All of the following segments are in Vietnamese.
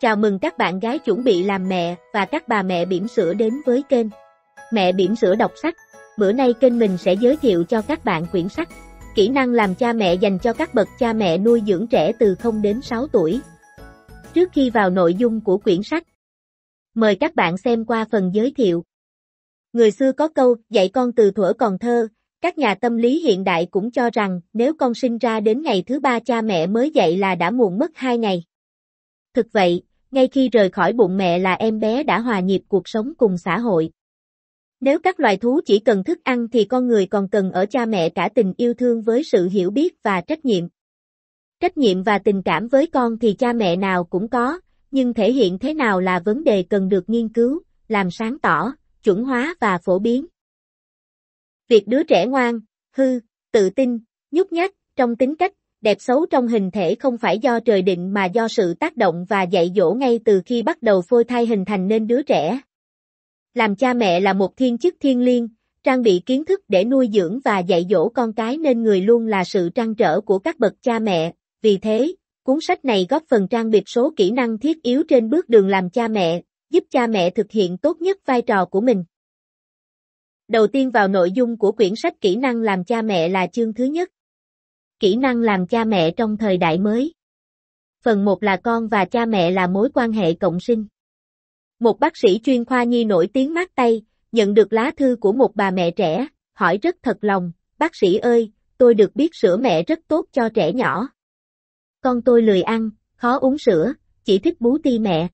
Chào mừng các bạn gái chuẩn bị làm mẹ và các bà mẹ bỉm sữa đến với kênh Mẹ bỉm sữa đọc sách. Bữa nay kênh mình sẽ giới thiệu cho các bạn quyển sách Kỹ năng làm cha mẹ dành cho các bậc cha mẹ nuôi dưỡng trẻ từ 0 đến 6 tuổi. Trước khi vào nội dung của quyển sách, mời các bạn xem qua phần giới thiệu. Người xưa có câu dạy con từ thuở còn thơ, các nhà tâm lý hiện đại cũng cho rằng nếu con sinh ra đến ngày thứ ba cha mẹ mới dạy là đã muộn mất 2 ngày. Thực vậy, ngay khi rời khỏi bụng mẹ là em bé đã hòa nhịp cuộc sống cùng xã hội. Nếu các loài thú chỉ cần thức ăn thì con người còn cần ở cha mẹ cả tình yêu thương với sự hiểu biết và trách nhiệm. Trách nhiệm và tình cảm với con thì cha mẹ nào cũng có, nhưng thể hiện thế nào là vấn đề cần được nghiên cứu, làm sáng tỏ, chuẩn hóa và phổ biến. Việc đứa trẻ ngoan, hư, tự tin, nhút nhát trong tính cách đẹp xấu trong hình thể không phải do trời định mà do sự tác động và dạy dỗ ngay từ khi bắt đầu phôi thai hình thành nên đứa trẻ. Làm cha mẹ là một thiên chức thiên liêng, trang bị kiến thức để nuôi dưỡng và dạy dỗ con cái nên người luôn là sự trăn trở của các bậc cha mẹ, vì thế, cuốn sách này góp phần trang bị số kỹ năng thiết yếu trên bước đường làm cha mẹ, giúp cha mẹ thực hiện tốt nhất vai trò của mình. Đầu tiên vào nội dung của quyển sách kỹ năng làm cha mẹ là chương thứ nhất. Kỹ năng làm cha mẹ trong thời đại mới. Phần 1 là con và cha mẹ là mối quan hệ cộng sinh. Một bác sĩ chuyên khoa nhi nổi tiếng mát tay, nhận được lá thư của một bà mẹ trẻ, hỏi rất thật lòng, bác sĩ ơi, tôi được biết sữa mẹ rất tốt cho trẻ nhỏ. Con tôi lười ăn, khó uống sữa, chỉ thích bú ti mẹ.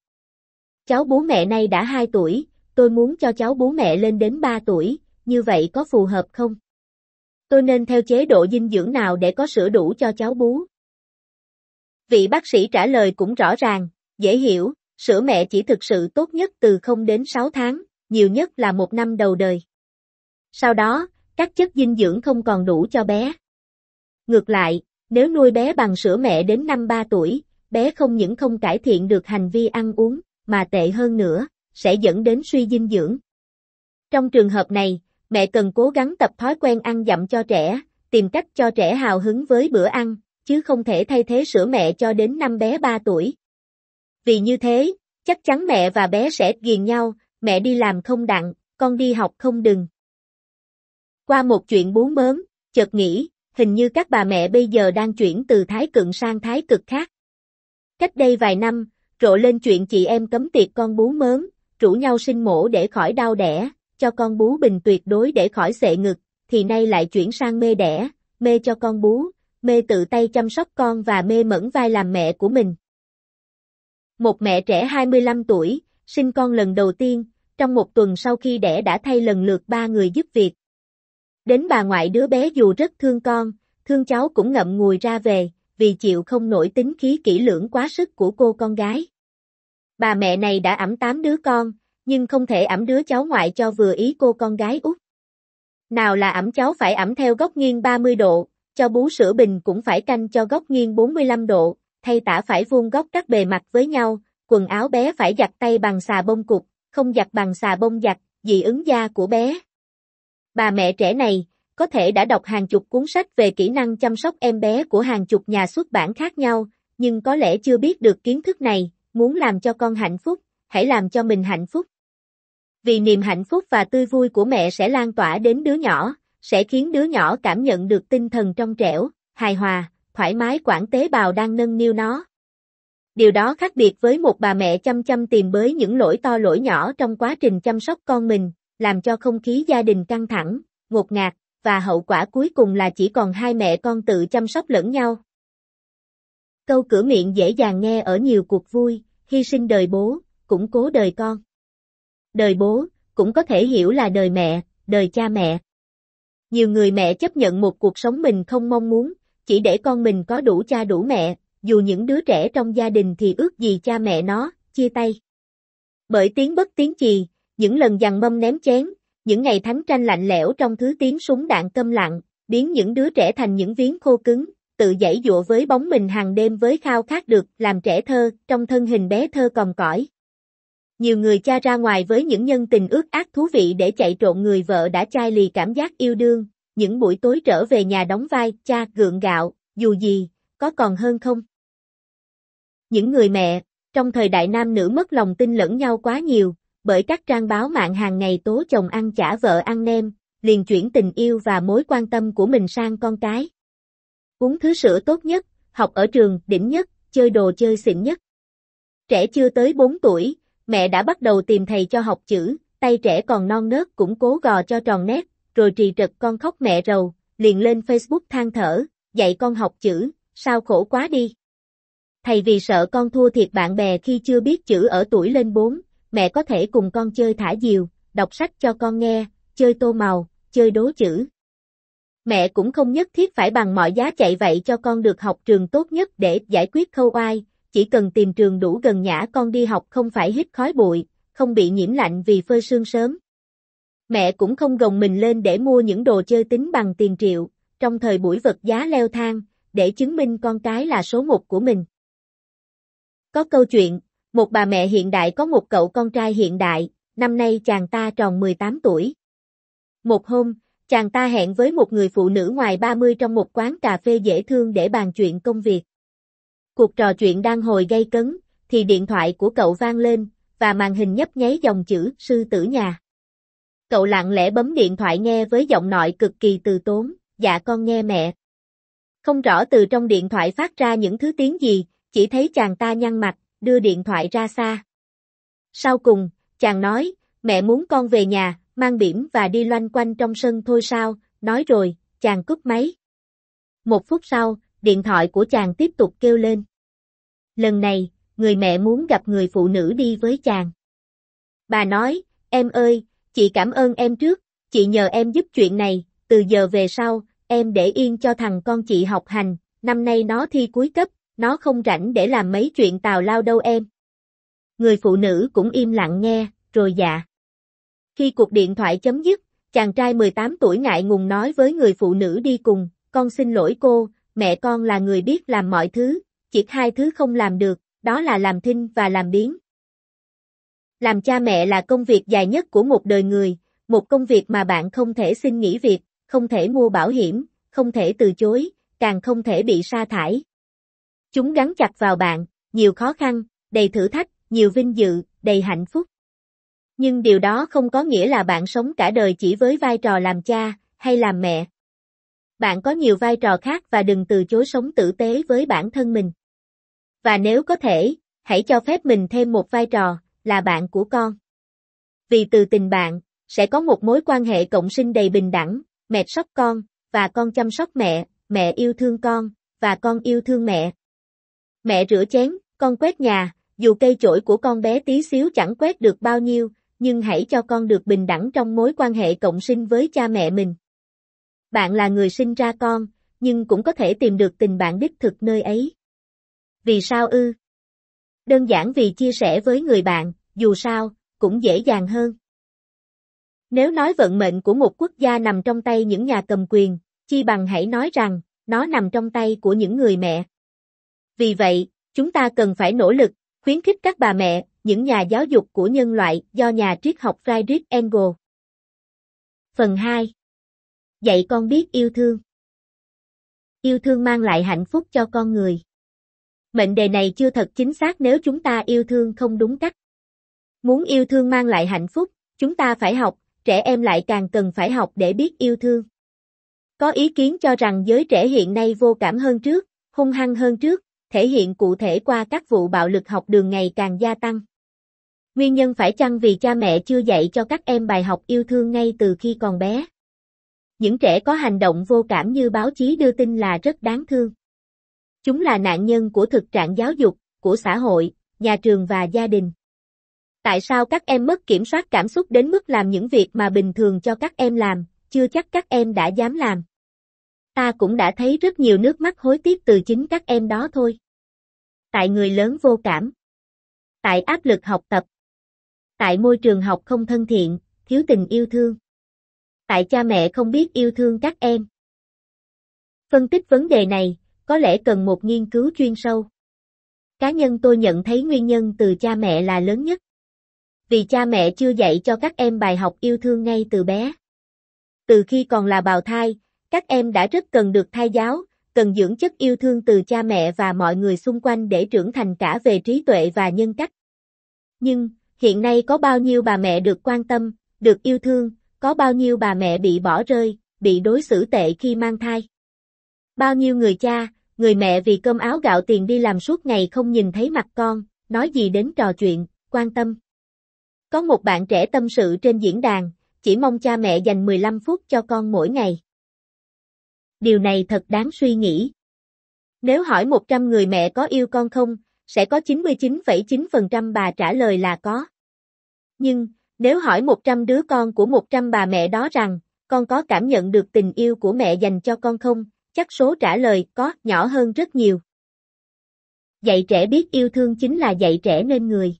Cháu bú mẹ nay đã 2 tuổi, tôi muốn cho cháu bú mẹ lên đến 3 tuổi, như vậy có phù hợp không? tôi nên theo chế độ dinh dưỡng nào để có sữa đủ cho cháu bú? Vị bác sĩ trả lời cũng rõ ràng, dễ hiểu, sữa mẹ chỉ thực sự tốt nhất từ 0 đến 6 tháng, nhiều nhất là một năm đầu đời. Sau đó, các chất dinh dưỡng không còn đủ cho bé. Ngược lại, nếu nuôi bé bằng sữa mẹ đến năm 3 tuổi, bé không những không cải thiện được hành vi ăn uống, mà tệ hơn nữa, sẽ dẫn đến suy dinh dưỡng. Trong trường hợp này, Mẹ cần cố gắng tập thói quen ăn dặm cho trẻ, tìm cách cho trẻ hào hứng với bữa ăn, chứ không thể thay thế sữa mẹ cho đến năm bé 3 tuổi. Vì như thế, chắc chắn mẹ và bé sẽ ghiền nhau, mẹ đi làm không đặng, con đi học không đừng. Qua một chuyện bú mớm, chợt nghĩ, hình như các bà mẹ bây giờ đang chuyển từ thái cận sang thái cực khác. Cách đây vài năm, rộ lên chuyện chị em cấm tiệc con bú mớm, rủ nhau sinh mổ để khỏi đau đẻ, cho con bú bình tuyệt đối để khỏi sệ ngực, thì nay lại chuyển sang mê đẻ, mê cho con bú, mê tự tay chăm sóc con và mê mẫn vai làm mẹ của mình. Một mẹ trẻ 25 tuổi, sinh con lần đầu tiên, trong một tuần sau khi đẻ đã thay lần lượt ba người giúp việc. Đến bà ngoại đứa bé dù rất thương con, thương cháu cũng ngậm ngùi ra về, vì chịu không nổi tính khí kỹ lưỡng quá sức của cô con gái. Bà mẹ này đã ẵm tám đứa con, nhưng không thể ẩm đứa cháu ngoại cho vừa ý cô con gái út. Nào là ẩm cháu phải ẩm theo góc nghiêng 30 độ, cho bú sữa bình cũng phải canh cho góc nghiêng 45 độ, thay tả phải vuông góc các bề mặt với nhau, quần áo bé phải giặt tay bằng xà bông cục, không giặt bằng xà bông giặt, dị ứng da của bé. Bà mẹ trẻ này, có thể đã đọc hàng chục cuốn sách về kỹ năng chăm sóc em bé của hàng chục nhà xuất bản khác nhau, nhưng có lẽ chưa biết được kiến thức này, muốn làm cho con hạnh phúc, hãy làm cho mình hạnh phúc. Vì niềm hạnh phúc và tươi vui của mẹ sẽ lan tỏa đến đứa nhỏ, sẽ khiến đứa nhỏ cảm nhận được tinh thần trong trẻo, hài hòa, thoải mái quản tế bào đang nâng niu nó. Điều đó khác biệt với một bà mẹ chăm chăm tìm bới những lỗi to lỗi nhỏ trong quá trình chăm sóc con mình, làm cho không khí gia đình căng thẳng, ngột ngạt, và hậu quả cuối cùng là chỉ còn hai mẹ con tự chăm sóc lẫn nhau. Câu cửa miệng dễ dàng nghe ở nhiều cuộc vui, hy sinh đời bố, củng cố đời con. Đời bố, cũng có thể hiểu là đời mẹ, đời cha mẹ. Nhiều người mẹ chấp nhận một cuộc sống mình không mong muốn, chỉ để con mình có đủ cha đủ mẹ, dù những đứa trẻ trong gia đình thì ước gì cha mẹ nó, chia tay. Bởi tiếng bất tiếng chì, những lần giằng mâm ném chén, những ngày thắng tranh lạnh lẽo trong thứ tiếng súng đạn câm lặng, biến những đứa trẻ thành những viếng khô cứng, tự dãy dụa với bóng mình hàng đêm với khao khát được làm trẻ thơ, trong thân hình bé thơ còng cõi nhiều người cha ra ngoài với những nhân tình ước ác thú vị để chạy trộn người vợ đã chai lì cảm giác yêu đương, những buổi tối trở về nhà đóng vai cha gượng gạo, dù gì, có còn hơn không? Những người mẹ, trong thời đại nam nữ mất lòng tin lẫn nhau quá nhiều, bởi các trang báo mạng hàng ngày tố chồng ăn chả vợ ăn nem, liền chuyển tình yêu và mối quan tâm của mình sang con cái. Uống thứ sữa tốt nhất, học ở trường đỉnh nhất, chơi đồ chơi xịn nhất. Trẻ chưa tới 4 tuổi, mẹ đã bắt đầu tìm thầy cho học chữ, tay trẻ còn non nớt cũng cố gò cho tròn nét, rồi trì trật con khóc mẹ rầu, liền lên Facebook than thở, dạy con học chữ, sao khổ quá đi. Thầy vì sợ con thua thiệt bạn bè khi chưa biết chữ ở tuổi lên 4, mẹ có thể cùng con chơi thả diều, đọc sách cho con nghe, chơi tô màu, chơi đố chữ. Mẹ cũng không nhất thiết phải bằng mọi giá chạy vậy cho con được học trường tốt nhất để giải quyết khâu oai, chỉ cần tìm trường đủ gần nhã con đi học không phải hít khói bụi, không bị nhiễm lạnh vì phơi sương sớm. Mẹ cũng không gồng mình lên để mua những đồ chơi tính bằng tiền triệu, trong thời buổi vật giá leo thang, để chứng minh con cái là số một của mình. Có câu chuyện, một bà mẹ hiện đại có một cậu con trai hiện đại, năm nay chàng ta tròn 18 tuổi. Một hôm, chàng ta hẹn với một người phụ nữ ngoài 30 trong một quán cà phê dễ thương để bàn chuyện công việc. Cuộc trò chuyện đang hồi gây cấn, thì điện thoại của cậu vang lên, và màn hình nhấp nháy dòng chữ sư tử nhà. Cậu lặng lẽ bấm điện thoại nghe với giọng nội cực kỳ từ tốn, dạ con nghe mẹ. Không rõ từ trong điện thoại phát ra những thứ tiếng gì, chỉ thấy chàng ta nhăn mặt, đưa điện thoại ra xa. Sau cùng, chàng nói, mẹ muốn con về nhà, mang bỉm và đi loanh quanh trong sân thôi sao, nói rồi, chàng cúp máy. Một phút sau, điện thoại của chàng tiếp tục kêu lên. Lần này, người mẹ muốn gặp người phụ nữ đi với chàng. Bà nói, em ơi, chị cảm ơn em trước, chị nhờ em giúp chuyện này, từ giờ về sau, em để yên cho thằng con chị học hành, năm nay nó thi cuối cấp, nó không rảnh để làm mấy chuyện tào lao đâu em. Người phụ nữ cũng im lặng nghe, rồi dạ. Khi cuộc điện thoại chấm dứt, chàng trai 18 tuổi ngại ngùng nói với người phụ nữ đi cùng, con xin lỗi cô, mẹ con là người biết làm mọi thứ, chỉ hai thứ không làm được, đó là làm thinh và làm biến. Làm cha mẹ là công việc dài nhất của một đời người, một công việc mà bạn không thể xin nghỉ việc, không thể mua bảo hiểm, không thể từ chối, càng không thể bị sa thải. Chúng gắn chặt vào bạn, nhiều khó khăn, đầy thử thách, nhiều vinh dự, đầy hạnh phúc. Nhưng điều đó không có nghĩa là bạn sống cả đời chỉ với vai trò làm cha, hay làm mẹ, bạn có nhiều vai trò khác và đừng từ chối sống tử tế với bản thân mình. Và nếu có thể, hãy cho phép mình thêm một vai trò, là bạn của con. Vì từ tình bạn, sẽ có một mối quan hệ cộng sinh đầy bình đẳng, mẹ sóc con, và con chăm sóc mẹ, mẹ yêu thương con, và con yêu thương mẹ. Mẹ rửa chén, con quét nhà, dù cây chổi của con bé tí xíu chẳng quét được bao nhiêu, nhưng hãy cho con được bình đẳng trong mối quan hệ cộng sinh với cha mẹ mình bạn là người sinh ra con, nhưng cũng có thể tìm được tình bạn đích thực nơi ấy. Vì sao ư? Đơn giản vì chia sẻ với người bạn, dù sao, cũng dễ dàng hơn. Nếu nói vận mệnh của một quốc gia nằm trong tay những nhà cầm quyền, chi bằng hãy nói rằng, nó nằm trong tay của những người mẹ. Vì vậy, chúng ta cần phải nỗ lực, khuyến khích các bà mẹ, những nhà giáo dục của nhân loại do nhà triết học Friedrich Engel. Phần 2 dạy con biết yêu thương. Yêu thương mang lại hạnh phúc cho con người. Mệnh đề này chưa thật chính xác nếu chúng ta yêu thương không đúng cách. Muốn yêu thương mang lại hạnh phúc, chúng ta phải học, trẻ em lại càng cần phải học để biết yêu thương. Có ý kiến cho rằng giới trẻ hiện nay vô cảm hơn trước, hung hăng hơn trước, thể hiện cụ thể qua các vụ bạo lực học đường ngày càng gia tăng. Nguyên nhân phải chăng vì cha mẹ chưa dạy cho các em bài học yêu thương ngay từ khi còn bé? Những trẻ có hành động vô cảm như báo chí đưa tin là rất đáng thương. Chúng là nạn nhân của thực trạng giáo dục, của xã hội, nhà trường và gia đình. Tại sao các em mất kiểm soát cảm xúc đến mức làm những việc mà bình thường cho các em làm, chưa chắc các em đã dám làm. Ta cũng đã thấy rất nhiều nước mắt hối tiếc từ chính các em đó thôi. Tại người lớn vô cảm. Tại áp lực học tập. Tại môi trường học không thân thiện, thiếu tình yêu thương tại cha mẹ không biết yêu thương các em. Phân tích vấn đề này, có lẽ cần một nghiên cứu chuyên sâu. Cá nhân tôi nhận thấy nguyên nhân từ cha mẹ là lớn nhất. Vì cha mẹ chưa dạy cho các em bài học yêu thương ngay từ bé. Từ khi còn là bào thai, các em đã rất cần được thai giáo, cần dưỡng chất yêu thương từ cha mẹ và mọi người xung quanh để trưởng thành cả về trí tuệ và nhân cách. Nhưng, hiện nay có bao nhiêu bà mẹ được quan tâm, được yêu thương, có bao nhiêu bà mẹ bị bỏ rơi, bị đối xử tệ khi mang thai? Bao nhiêu người cha, người mẹ vì cơm áo gạo tiền đi làm suốt ngày không nhìn thấy mặt con, nói gì đến trò chuyện, quan tâm. Có một bạn trẻ tâm sự trên diễn đàn, chỉ mong cha mẹ dành 15 phút cho con mỗi ngày. Điều này thật đáng suy nghĩ. Nếu hỏi 100 người mẹ có yêu con không, sẽ có 99,9% bà trả lời là có. Nhưng, nếu hỏi 100 đứa con của 100 bà mẹ đó rằng, con có cảm nhận được tình yêu của mẹ dành cho con không, chắc số trả lời có nhỏ hơn rất nhiều. Dạy trẻ biết yêu thương chính là dạy trẻ nên người.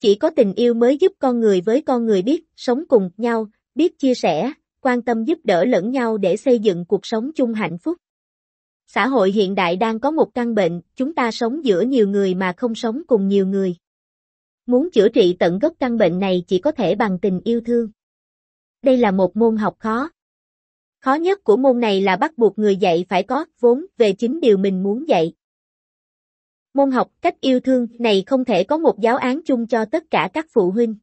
Chỉ có tình yêu mới giúp con người với con người biết sống cùng nhau, biết chia sẻ, quan tâm giúp đỡ lẫn nhau để xây dựng cuộc sống chung hạnh phúc. Xã hội hiện đại đang có một căn bệnh, chúng ta sống giữa nhiều người mà không sống cùng nhiều người. Muốn chữa trị tận gốc căn bệnh này chỉ có thể bằng tình yêu thương. Đây là một môn học khó. Khó nhất của môn này là bắt buộc người dạy phải có vốn về chính điều mình muốn dạy. Môn học cách yêu thương này không thể có một giáo án chung cho tất cả các phụ huynh.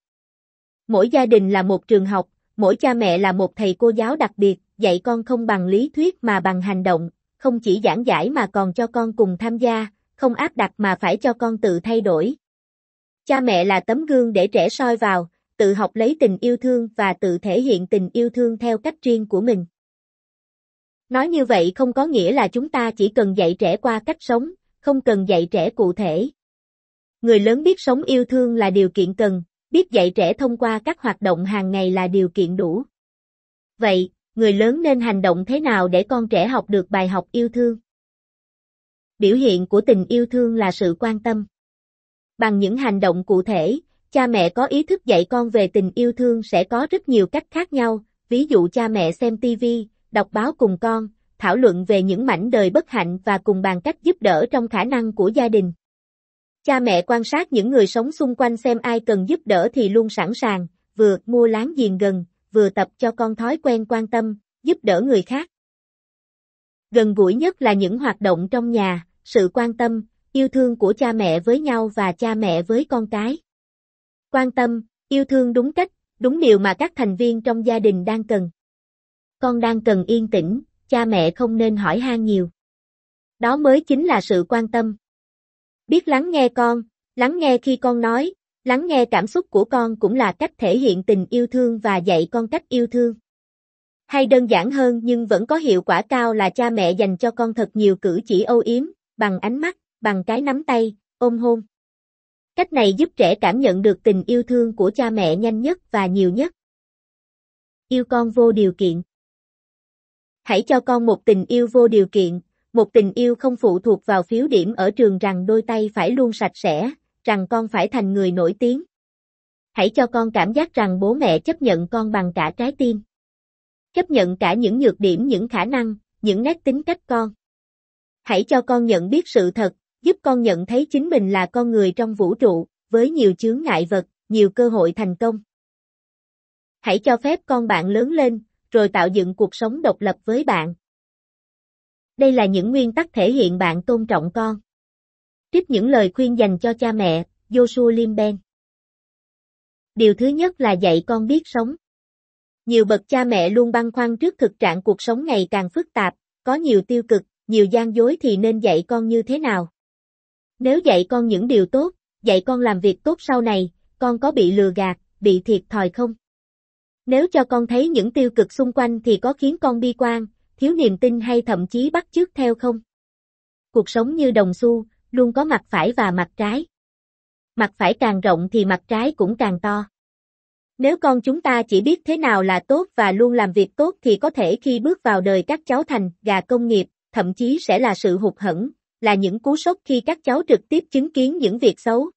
Mỗi gia đình là một trường học, mỗi cha mẹ là một thầy cô giáo đặc biệt, dạy con không bằng lý thuyết mà bằng hành động, không chỉ giảng giải mà còn cho con cùng tham gia, không áp đặt mà phải cho con tự thay đổi, Cha mẹ là tấm gương để trẻ soi vào, tự học lấy tình yêu thương và tự thể hiện tình yêu thương theo cách riêng của mình. Nói như vậy không có nghĩa là chúng ta chỉ cần dạy trẻ qua cách sống, không cần dạy trẻ cụ thể. Người lớn biết sống yêu thương là điều kiện cần, biết dạy trẻ thông qua các hoạt động hàng ngày là điều kiện đủ. Vậy, người lớn nên hành động thế nào để con trẻ học được bài học yêu thương? Biểu hiện của tình yêu thương là sự quan tâm. Bằng những hành động cụ thể, cha mẹ có ý thức dạy con về tình yêu thương sẽ có rất nhiều cách khác nhau, ví dụ cha mẹ xem TV, đọc báo cùng con, thảo luận về những mảnh đời bất hạnh và cùng bàn cách giúp đỡ trong khả năng của gia đình. Cha mẹ quan sát những người sống xung quanh xem ai cần giúp đỡ thì luôn sẵn sàng, vừa mua láng giềng gần, vừa tập cho con thói quen quan tâm, giúp đỡ người khác. Gần gũi nhất là những hoạt động trong nhà, sự quan tâm, yêu thương của cha mẹ với nhau và cha mẹ với con cái. Quan tâm, yêu thương đúng cách, đúng điều mà các thành viên trong gia đình đang cần. Con đang cần yên tĩnh, cha mẹ không nên hỏi han nhiều. Đó mới chính là sự quan tâm. Biết lắng nghe con, lắng nghe khi con nói, lắng nghe cảm xúc của con cũng là cách thể hiện tình yêu thương và dạy con cách yêu thương. Hay đơn giản hơn nhưng vẫn có hiệu quả cao là cha mẹ dành cho con thật nhiều cử chỉ âu yếm, bằng ánh mắt bằng cái nắm tay, ôm hôn. Cách này giúp trẻ cảm nhận được tình yêu thương của cha mẹ nhanh nhất và nhiều nhất. Yêu con vô điều kiện. Hãy cho con một tình yêu vô điều kiện, một tình yêu không phụ thuộc vào phiếu điểm ở trường rằng đôi tay phải luôn sạch sẽ, rằng con phải thành người nổi tiếng. Hãy cho con cảm giác rằng bố mẹ chấp nhận con bằng cả trái tim. Chấp nhận cả những nhược điểm, những khả năng, những nét tính cách con. Hãy cho con nhận biết sự thật, giúp con nhận thấy chính mình là con người trong vũ trụ, với nhiều chướng ngại vật, nhiều cơ hội thành công. Hãy cho phép con bạn lớn lên, rồi tạo dựng cuộc sống độc lập với bạn. Đây là những nguyên tắc thể hiện bạn tôn trọng con. Trích những lời khuyên dành cho cha mẹ, Joshua Limben. Điều thứ nhất là dạy con biết sống. Nhiều bậc cha mẹ luôn băn khoăn trước thực trạng cuộc sống ngày càng phức tạp, có nhiều tiêu cực, nhiều gian dối thì nên dạy con như thế nào? Nếu dạy con những điều tốt, dạy con làm việc tốt sau này, con có bị lừa gạt, bị thiệt thòi không? Nếu cho con thấy những tiêu cực xung quanh thì có khiến con bi quan, thiếu niềm tin hay thậm chí bắt chước theo không? Cuộc sống như đồng xu, luôn có mặt phải và mặt trái. Mặt phải càng rộng thì mặt trái cũng càng to. Nếu con chúng ta chỉ biết thế nào là tốt và luôn làm việc tốt thì có thể khi bước vào đời các cháu thành gà công nghiệp, thậm chí sẽ là sự hụt hẫng, là những cú sốc khi các cháu trực tiếp chứng kiến những việc xấu.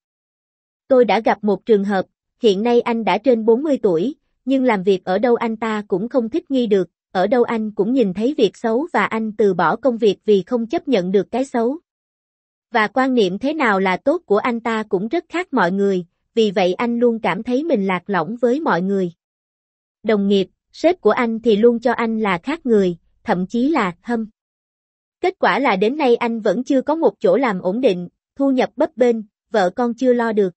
Tôi đã gặp một trường hợp, hiện nay anh đã trên 40 tuổi, nhưng làm việc ở đâu anh ta cũng không thích nghi được, ở đâu anh cũng nhìn thấy việc xấu và anh từ bỏ công việc vì không chấp nhận được cái xấu. Và quan niệm thế nào là tốt của anh ta cũng rất khác mọi người, vì vậy anh luôn cảm thấy mình lạc lõng với mọi người. Đồng nghiệp, sếp của anh thì luôn cho anh là khác người, thậm chí là hâm. Kết quả là đến nay anh vẫn chưa có một chỗ làm ổn định, thu nhập bấp bênh, vợ con chưa lo được.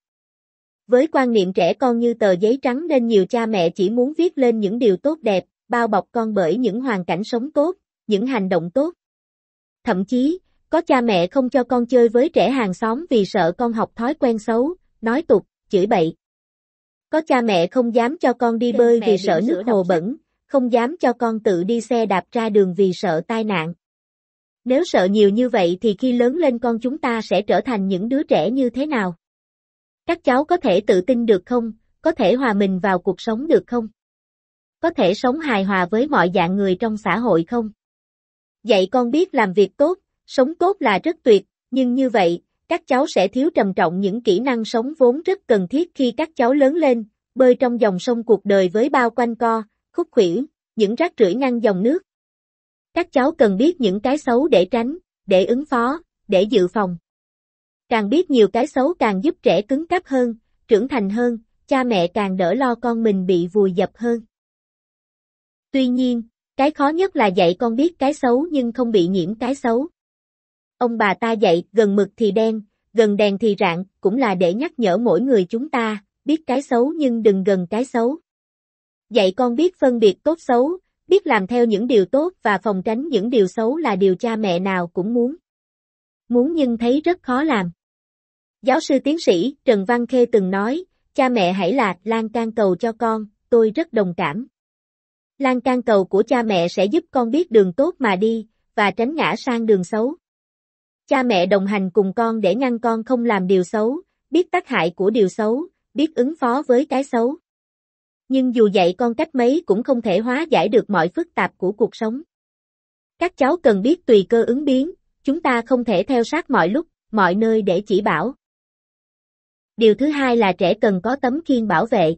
Với quan niệm trẻ con như tờ giấy trắng nên nhiều cha mẹ chỉ muốn viết lên những điều tốt đẹp, bao bọc con bởi những hoàn cảnh sống tốt, những hành động tốt. Thậm chí, có cha mẹ không cho con chơi với trẻ hàng xóm vì sợ con học thói quen xấu, nói tục, chửi bậy. Có cha mẹ không dám cho con đi bơi vì sợ nước hồ bẩn, không dám cho con tự đi xe đạp ra đường vì sợ tai nạn. Nếu sợ nhiều như vậy thì khi lớn lên con chúng ta sẽ trở thành những đứa trẻ như thế nào? Các cháu có thể tự tin được không? Có thể hòa mình vào cuộc sống được không? Có thể sống hài hòa với mọi dạng người trong xã hội không? Dạy con biết làm việc tốt, sống tốt là rất tuyệt, nhưng như vậy, các cháu sẽ thiếu trầm trọng những kỹ năng sống vốn rất cần thiết khi các cháu lớn lên, bơi trong dòng sông cuộc đời với bao quanh co, khúc khuỷu, những rác rưởi ngăn dòng nước, các cháu cần biết những cái xấu để tránh, để ứng phó, để dự phòng. Càng biết nhiều cái xấu càng giúp trẻ cứng cáp hơn, trưởng thành hơn, cha mẹ càng đỡ lo con mình bị vùi dập hơn. Tuy nhiên, cái khó nhất là dạy con biết cái xấu nhưng không bị nhiễm cái xấu. Ông bà ta dạy, gần mực thì đen, gần đèn thì rạng, cũng là để nhắc nhở mỗi người chúng ta, biết cái xấu nhưng đừng gần cái xấu. Dạy con biết phân biệt tốt xấu, Biết làm theo những điều tốt và phòng tránh những điều xấu là điều cha mẹ nào cũng muốn. Muốn nhưng thấy rất khó làm. Giáo sư tiến sĩ Trần Văn Khê từng nói, cha mẹ hãy là lan can cầu cho con, tôi rất đồng cảm. Lan can cầu của cha mẹ sẽ giúp con biết đường tốt mà đi, và tránh ngã sang đường xấu. Cha mẹ đồng hành cùng con để ngăn con không làm điều xấu, biết tác hại của điều xấu, biết ứng phó với cái xấu nhưng dù dạy con cách mấy cũng không thể hóa giải được mọi phức tạp của cuộc sống. Các cháu cần biết tùy cơ ứng biến, chúng ta không thể theo sát mọi lúc, mọi nơi để chỉ bảo. Điều thứ hai là trẻ cần có tấm khiên bảo vệ.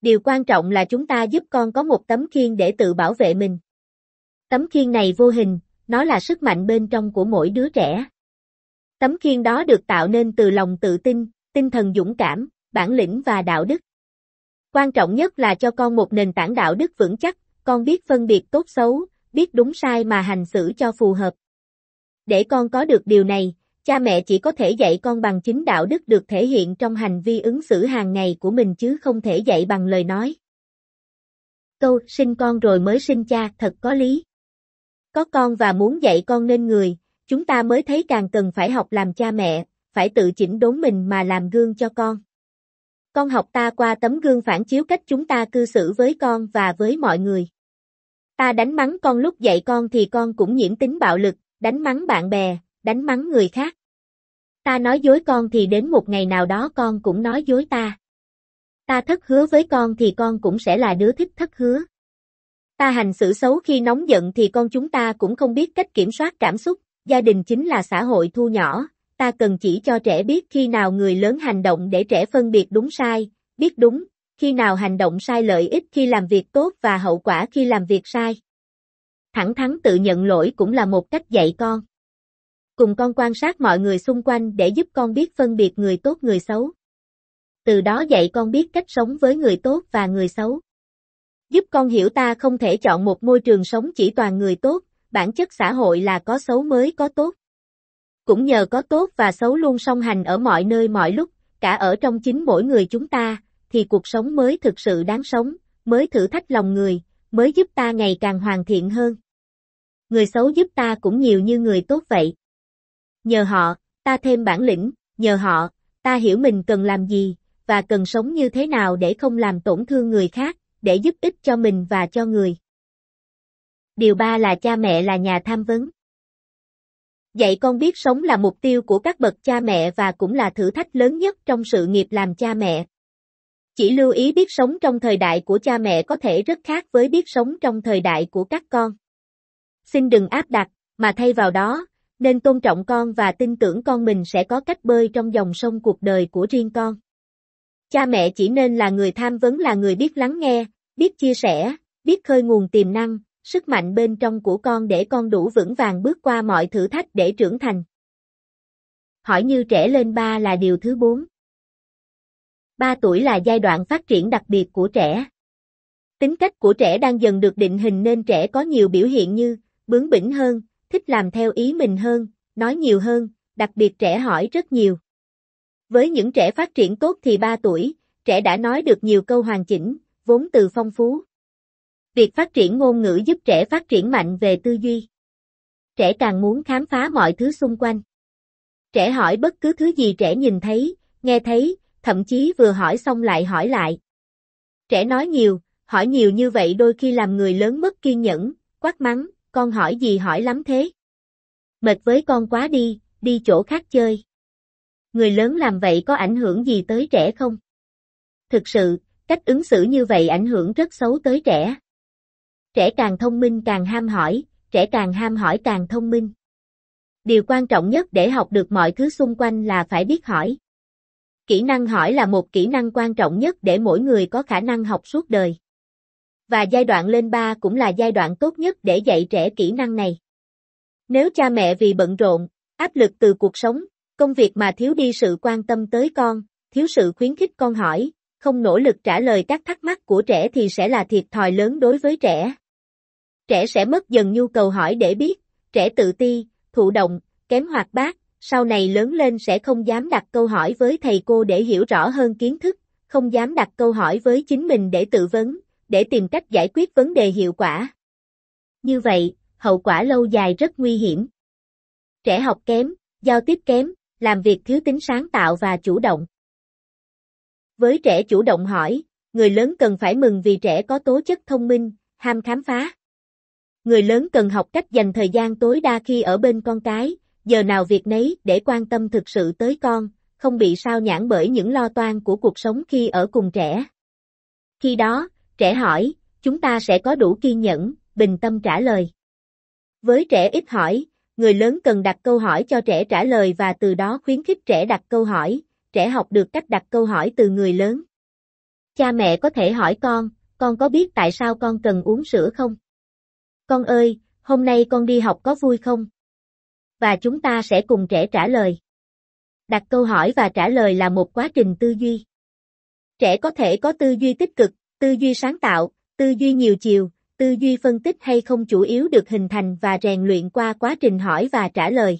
Điều quan trọng là chúng ta giúp con có một tấm khiên để tự bảo vệ mình. Tấm khiên này vô hình, nó là sức mạnh bên trong của mỗi đứa trẻ. Tấm khiên đó được tạo nên từ lòng tự tin, tinh thần dũng cảm, bản lĩnh và đạo đức. Quan trọng nhất là cho con một nền tảng đạo đức vững chắc, con biết phân biệt tốt xấu, biết đúng sai mà hành xử cho phù hợp. Để con có được điều này, cha mẹ chỉ có thể dạy con bằng chính đạo đức được thể hiện trong hành vi ứng xử hàng ngày của mình chứ không thể dạy bằng lời nói. Câu sinh con rồi mới sinh cha thật có lý. Có con và muốn dạy con nên người, chúng ta mới thấy càng cần phải học làm cha mẹ, phải tự chỉnh đốn mình mà làm gương cho con. Con học ta qua tấm gương phản chiếu cách chúng ta cư xử với con và với mọi người. Ta đánh mắng con lúc dạy con thì con cũng nhiễm tính bạo lực, đánh mắng bạn bè, đánh mắng người khác. Ta nói dối con thì đến một ngày nào đó con cũng nói dối ta. Ta thất hứa với con thì con cũng sẽ là đứa thích thất hứa. Ta hành xử xấu khi nóng giận thì con chúng ta cũng không biết cách kiểm soát cảm xúc, gia đình chính là xã hội thu nhỏ, ta cần chỉ cho trẻ biết khi nào người lớn hành động để trẻ phân biệt đúng sai, biết đúng, khi nào hành động sai lợi ích khi làm việc tốt và hậu quả khi làm việc sai. Thẳng thắn tự nhận lỗi cũng là một cách dạy con. Cùng con quan sát mọi người xung quanh để giúp con biết phân biệt người tốt người xấu. Từ đó dạy con biết cách sống với người tốt và người xấu. Giúp con hiểu ta không thể chọn một môi trường sống chỉ toàn người tốt, bản chất xã hội là có xấu mới có tốt. Cũng nhờ có tốt và xấu luôn song hành ở mọi nơi mọi lúc, cả ở trong chính mỗi người chúng ta, thì cuộc sống mới thực sự đáng sống, mới thử thách lòng người, mới giúp ta ngày càng hoàn thiện hơn. Người xấu giúp ta cũng nhiều như người tốt vậy. Nhờ họ, ta thêm bản lĩnh, nhờ họ, ta hiểu mình cần làm gì, và cần sống như thế nào để không làm tổn thương người khác, để giúp ích cho mình và cho người. Điều ba là cha mẹ là nhà tham vấn. Dạy con biết sống là mục tiêu của các bậc cha mẹ và cũng là thử thách lớn nhất trong sự nghiệp làm cha mẹ. Chỉ lưu ý biết sống trong thời đại của cha mẹ có thể rất khác với biết sống trong thời đại của các con. Xin đừng áp đặt, mà thay vào đó, nên tôn trọng con và tin tưởng con mình sẽ có cách bơi trong dòng sông cuộc đời của riêng con. Cha mẹ chỉ nên là người tham vấn là người biết lắng nghe, biết chia sẻ, biết khơi nguồn tiềm năng, sức mạnh bên trong của con để con đủ vững vàng bước qua mọi thử thách để trưởng thành. Hỏi như trẻ lên ba là điều thứ bốn. Ba tuổi là giai đoạn phát triển đặc biệt của trẻ. Tính cách của trẻ đang dần được định hình nên trẻ có nhiều biểu hiện như bướng bỉnh hơn, thích làm theo ý mình hơn, nói nhiều hơn, đặc biệt trẻ hỏi rất nhiều. Với những trẻ phát triển tốt thì 3 tuổi, trẻ đã nói được nhiều câu hoàn chỉnh, vốn từ phong phú. Việc phát triển ngôn ngữ giúp trẻ phát triển mạnh về tư duy. Trẻ càng muốn khám phá mọi thứ xung quanh. Trẻ hỏi bất cứ thứ gì trẻ nhìn thấy, nghe thấy, thậm chí vừa hỏi xong lại hỏi lại. Trẻ nói nhiều, hỏi nhiều như vậy đôi khi làm người lớn mất kiên nhẫn, quát mắng, con hỏi gì hỏi lắm thế. Mệt với con quá đi, đi chỗ khác chơi. Người lớn làm vậy có ảnh hưởng gì tới trẻ không? Thực sự, cách ứng xử như vậy ảnh hưởng rất xấu tới trẻ trẻ càng thông minh càng ham hỏi, trẻ càng ham hỏi càng thông minh. Điều quan trọng nhất để học được mọi thứ xung quanh là phải biết hỏi. Kỹ năng hỏi là một kỹ năng quan trọng nhất để mỗi người có khả năng học suốt đời. Và giai đoạn lên ba cũng là giai đoạn tốt nhất để dạy trẻ kỹ năng này. Nếu cha mẹ vì bận rộn, áp lực từ cuộc sống, công việc mà thiếu đi sự quan tâm tới con, thiếu sự khuyến khích con hỏi, không nỗ lực trả lời các thắc mắc của trẻ thì sẽ là thiệt thòi lớn đối với trẻ. Trẻ sẽ mất dần nhu cầu hỏi để biết, trẻ tự ti, thụ động, kém hoạt bát, sau này lớn lên sẽ không dám đặt câu hỏi với thầy cô để hiểu rõ hơn kiến thức, không dám đặt câu hỏi với chính mình để tự vấn, để tìm cách giải quyết vấn đề hiệu quả. Như vậy, hậu quả lâu dài rất nguy hiểm. Trẻ học kém, giao tiếp kém, làm việc thiếu tính sáng tạo và chủ động. Với trẻ chủ động hỏi, người lớn cần phải mừng vì trẻ có tố chất thông minh, ham khám phá người lớn cần học cách dành thời gian tối đa khi ở bên con cái, giờ nào việc nấy để quan tâm thực sự tới con, không bị sao nhãn bởi những lo toan của cuộc sống khi ở cùng trẻ. Khi đó, trẻ hỏi, chúng ta sẽ có đủ kiên nhẫn, bình tâm trả lời. Với trẻ ít hỏi, người lớn cần đặt câu hỏi cho trẻ trả lời và từ đó khuyến khích trẻ đặt câu hỏi, trẻ học được cách đặt câu hỏi từ người lớn. Cha mẹ có thể hỏi con, con có biết tại sao con cần uống sữa không? Con ơi, hôm nay con đi học có vui không? Và chúng ta sẽ cùng trẻ trả lời. Đặt câu hỏi và trả lời là một quá trình tư duy. Trẻ có thể có tư duy tích cực, tư duy sáng tạo, tư duy nhiều chiều, tư duy phân tích hay không chủ yếu được hình thành và rèn luyện qua quá trình hỏi và trả lời.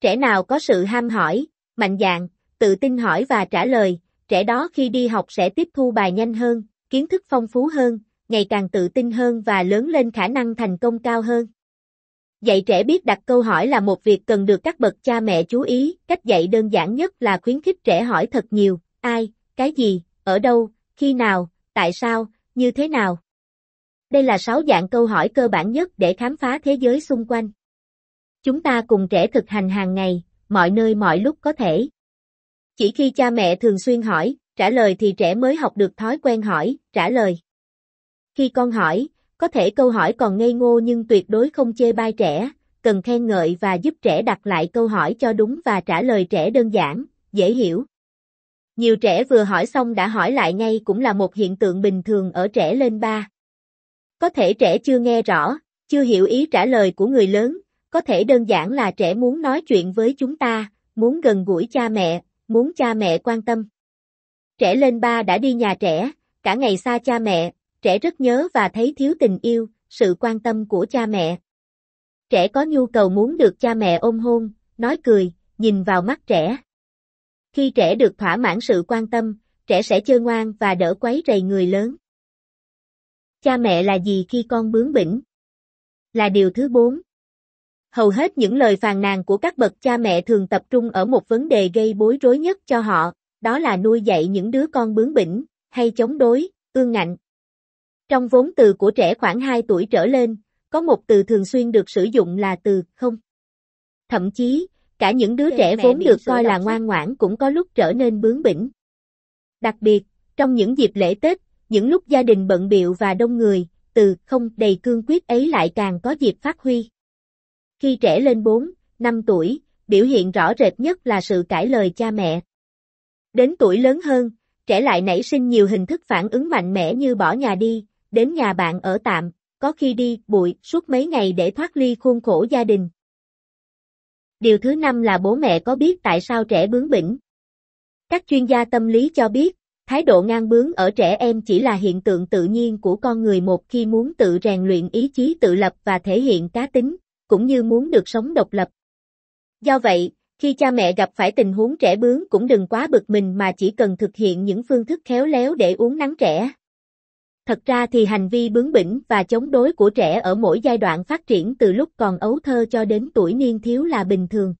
Trẻ nào có sự ham hỏi, mạnh dạn, tự tin hỏi và trả lời, trẻ đó khi đi học sẽ tiếp thu bài nhanh hơn, kiến thức phong phú hơn, ngày càng tự tin hơn và lớn lên khả năng thành công cao hơn. Dạy trẻ biết đặt câu hỏi là một việc cần được các bậc cha mẹ chú ý, cách dạy đơn giản nhất là khuyến khích trẻ hỏi thật nhiều, ai, cái gì, ở đâu, khi nào, tại sao, như thế nào. Đây là 6 dạng câu hỏi cơ bản nhất để khám phá thế giới xung quanh. Chúng ta cùng trẻ thực hành hàng ngày, mọi nơi mọi lúc có thể. Chỉ khi cha mẹ thường xuyên hỏi, trả lời thì trẻ mới học được thói quen hỏi, trả lời. Khi con hỏi, có thể câu hỏi còn ngây ngô nhưng tuyệt đối không chê bai trẻ, cần khen ngợi và giúp trẻ đặt lại câu hỏi cho đúng và trả lời trẻ đơn giản, dễ hiểu. Nhiều trẻ vừa hỏi xong đã hỏi lại ngay cũng là một hiện tượng bình thường ở trẻ lên 3. Có thể trẻ chưa nghe rõ, chưa hiểu ý trả lời của người lớn, có thể đơn giản là trẻ muốn nói chuyện với chúng ta, muốn gần gũi cha mẹ, muốn cha mẹ quan tâm. Trẻ lên 3 đã đi nhà trẻ, cả ngày xa cha mẹ, Trẻ rất nhớ và thấy thiếu tình yêu, sự quan tâm của cha mẹ. Trẻ có nhu cầu muốn được cha mẹ ôm hôn, nói cười, nhìn vào mắt trẻ. Khi trẻ được thỏa mãn sự quan tâm, trẻ sẽ chơi ngoan và đỡ quấy rầy người lớn. Cha mẹ là gì khi con bướng bỉnh? Là điều thứ bốn. Hầu hết những lời phàn nàn của các bậc cha mẹ thường tập trung ở một vấn đề gây bối rối nhất cho họ, đó là nuôi dạy những đứa con bướng bỉnh, hay chống đối, ương ngạnh. Trong vốn từ của trẻ khoảng 2 tuổi trở lên, có một từ thường xuyên được sử dụng là từ không. Thậm chí, cả những đứa Thế trẻ vốn được coi là ngoan ngoãn cũng có lúc trở nên bướng bỉnh. Đặc biệt, trong những dịp lễ Tết, những lúc gia đình bận biệu và đông người, từ không đầy cương quyết ấy lại càng có dịp phát huy. Khi trẻ lên 4, 5 tuổi, biểu hiện rõ rệt nhất là sự cãi lời cha mẹ. Đến tuổi lớn hơn, trẻ lại nảy sinh nhiều hình thức phản ứng mạnh mẽ như bỏ nhà đi, đến nhà bạn ở tạm, có khi đi bụi suốt mấy ngày để thoát ly khuôn khổ gia đình. Điều thứ năm là bố mẹ có biết tại sao trẻ bướng bỉnh. Các chuyên gia tâm lý cho biết, thái độ ngang bướng ở trẻ em chỉ là hiện tượng tự nhiên của con người một khi muốn tự rèn luyện ý chí tự lập và thể hiện cá tính, cũng như muốn được sống độc lập. Do vậy, khi cha mẹ gặp phải tình huống trẻ bướng cũng đừng quá bực mình mà chỉ cần thực hiện những phương thức khéo léo để uống nắng trẻ. Thật ra thì hành vi bướng bỉnh và chống đối của trẻ ở mỗi giai đoạn phát triển từ lúc còn ấu thơ cho đến tuổi niên thiếu là bình thường.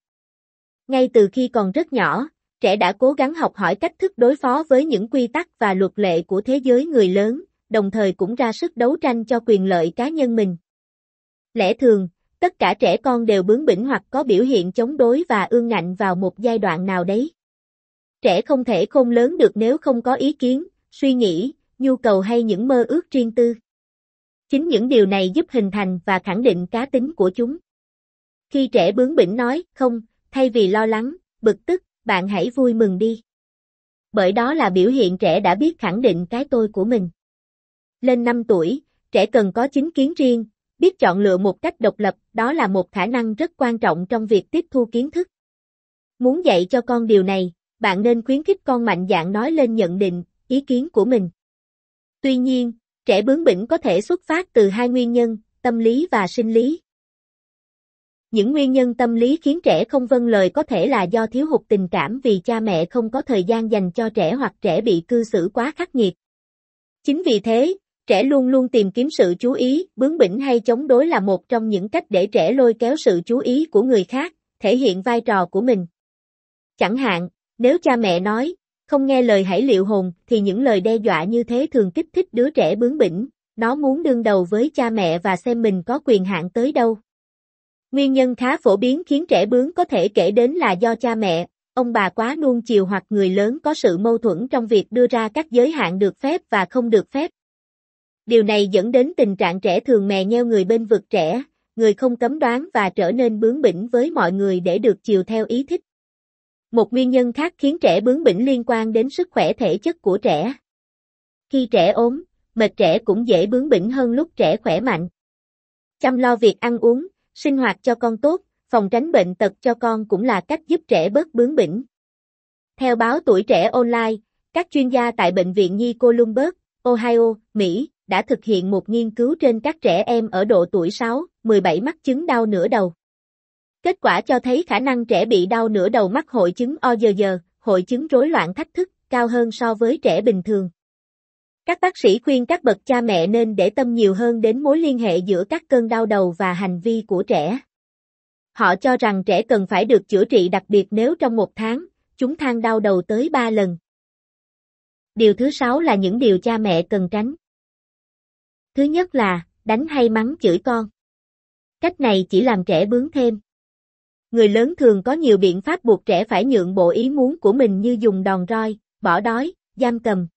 Ngay từ khi còn rất nhỏ, trẻ đã cố gắng học hỏi cách thức đối phó với những quy tắc và luật lệ của thế giới người lớn, đồng thời cũng ra sức đấu tranh cho quyền lợi cá nhân mình. Lẽ thường, tất cả trẻ con đều bướng bỉnh hoặc có biểu hiện chống đối và ương ngạnh vào một giai đoạn nào đấy. Trẻ không thể không lớn được nếu không có ý kiến, suy nghĩ, nhu cầu hay những mơ ước riêng tư. Chính những điều này giúp hình thành và khẳng định cá tính của chúng. Khi trẻ bướng bỉnh nói, không, thay vì lo lắng, bực tức, bạn hãy vui mừng đi. Bởi đó là biểu hiện trẻ đã biết khẳng định cái tôi của mình. Lên 5 tuổi, trẻ cần có chính kiến riêng, biết chọn lựa một cách độc lập, đó là một khả năng rất quan trọng trong việc tiếp thu kiến thức. Muốn dạy cho con điều này, bạn nên khuyến khích con mạnh dạn nói lên nhận định, ý kiến của mình. Tuy nhiên, trẻ bướng bỉnh có thể xuất phát từ hai nguyên nhân, tâm lý và sinh lý. Những nguyên nhân tâm lý khiến trẻ không vâng lời có thể là do thiếu hụt tình cảm vì cha mẹ không có thời gian dành cho trẻ hoặc trẻ bị cư xử quá khắc nghiệt. Chính vì thế, trẻ luôn luôn tìm kiếm sự chú ý, bướng bỉnh hay chống đối là một trong những cách để trẻ lôi kéo sự chú ý của người khác, thể hiện vai trò của mình. Chẳng hạn, nếu cha mẹ nói, không nghe lời hãy liệu hồn thì những lời đe dọa như thế thường kích thích đứa trẻ bướng bỉnh, nó muốn đương đầu với cha mẹ và xem mình có quyền hạn tới đâu. Nguyên nhân khá phổ biến khiến trẻ bướng có thể kể đến là do cha mẹ, ông bà quá nuông chiều hoặc người lớn có sự mâu thuẫn trong việc đưa ra các giới hạn được phép và không được phép. Điều này dẫn đến tình trạng trẻ thường mè nheo người bên vực trẻ, người không cấm đoán và trở nên bướng bỉnh với mọi người để được chiều theo ý thích. Một nguyên nhân khác khiến trẻ bướng bỉnh liên quan đến sức khỏe thể chất của trẻ. Khi trẻ ốm, mệt trẻ cũng dễ bướng bỉnh hơn lúc trẻ khỏe mạnh. Chăm lo việc ăn uống, sinh hoạt cho con tốt, phòng tránh bệnh tật cho con cũng là cách giúp trẻ bớt bướng bỉnh. Theo báo Tuổi Trẻ Online, các chuyên gia tại Bệnh viện Nhi Columbus, Ohio, Mỹ, đã thực hiện một nghiên cứu trên các trẻ em ở độ tuổi 6, 17 mắc chứng đau nửa đầu. Kết quả cho thấy khả năng trẻ bị đau nửa đầu mắt hội chứng giờ giờ, hội chứng rối loạn thách thức, cao hơn so với trẻ bình thường. Các bác sĩ khuyên các bậc cha mẹ nên để tâm nhiều hơn đến mối liên hệ giữa các cơn đau đầu và hành vi của trẻ. Họ cho rằng trẻ cần phải được chữa trị đặc biệt nếu trong một tháng, chúng thang đau đầu tới 3 lần. Điều thứ sáu là những điều cha mẹ cần tránh. Thứ nhất là, đánh hay mắng chửi con. Cách này chỉ làm trẻ bướng thêm người lớn thường có nhiều biện pháp buộc trẻ phải nhượng bộ ý muốn của mình như dùng đòn roi, bỏ đói, giam cầm.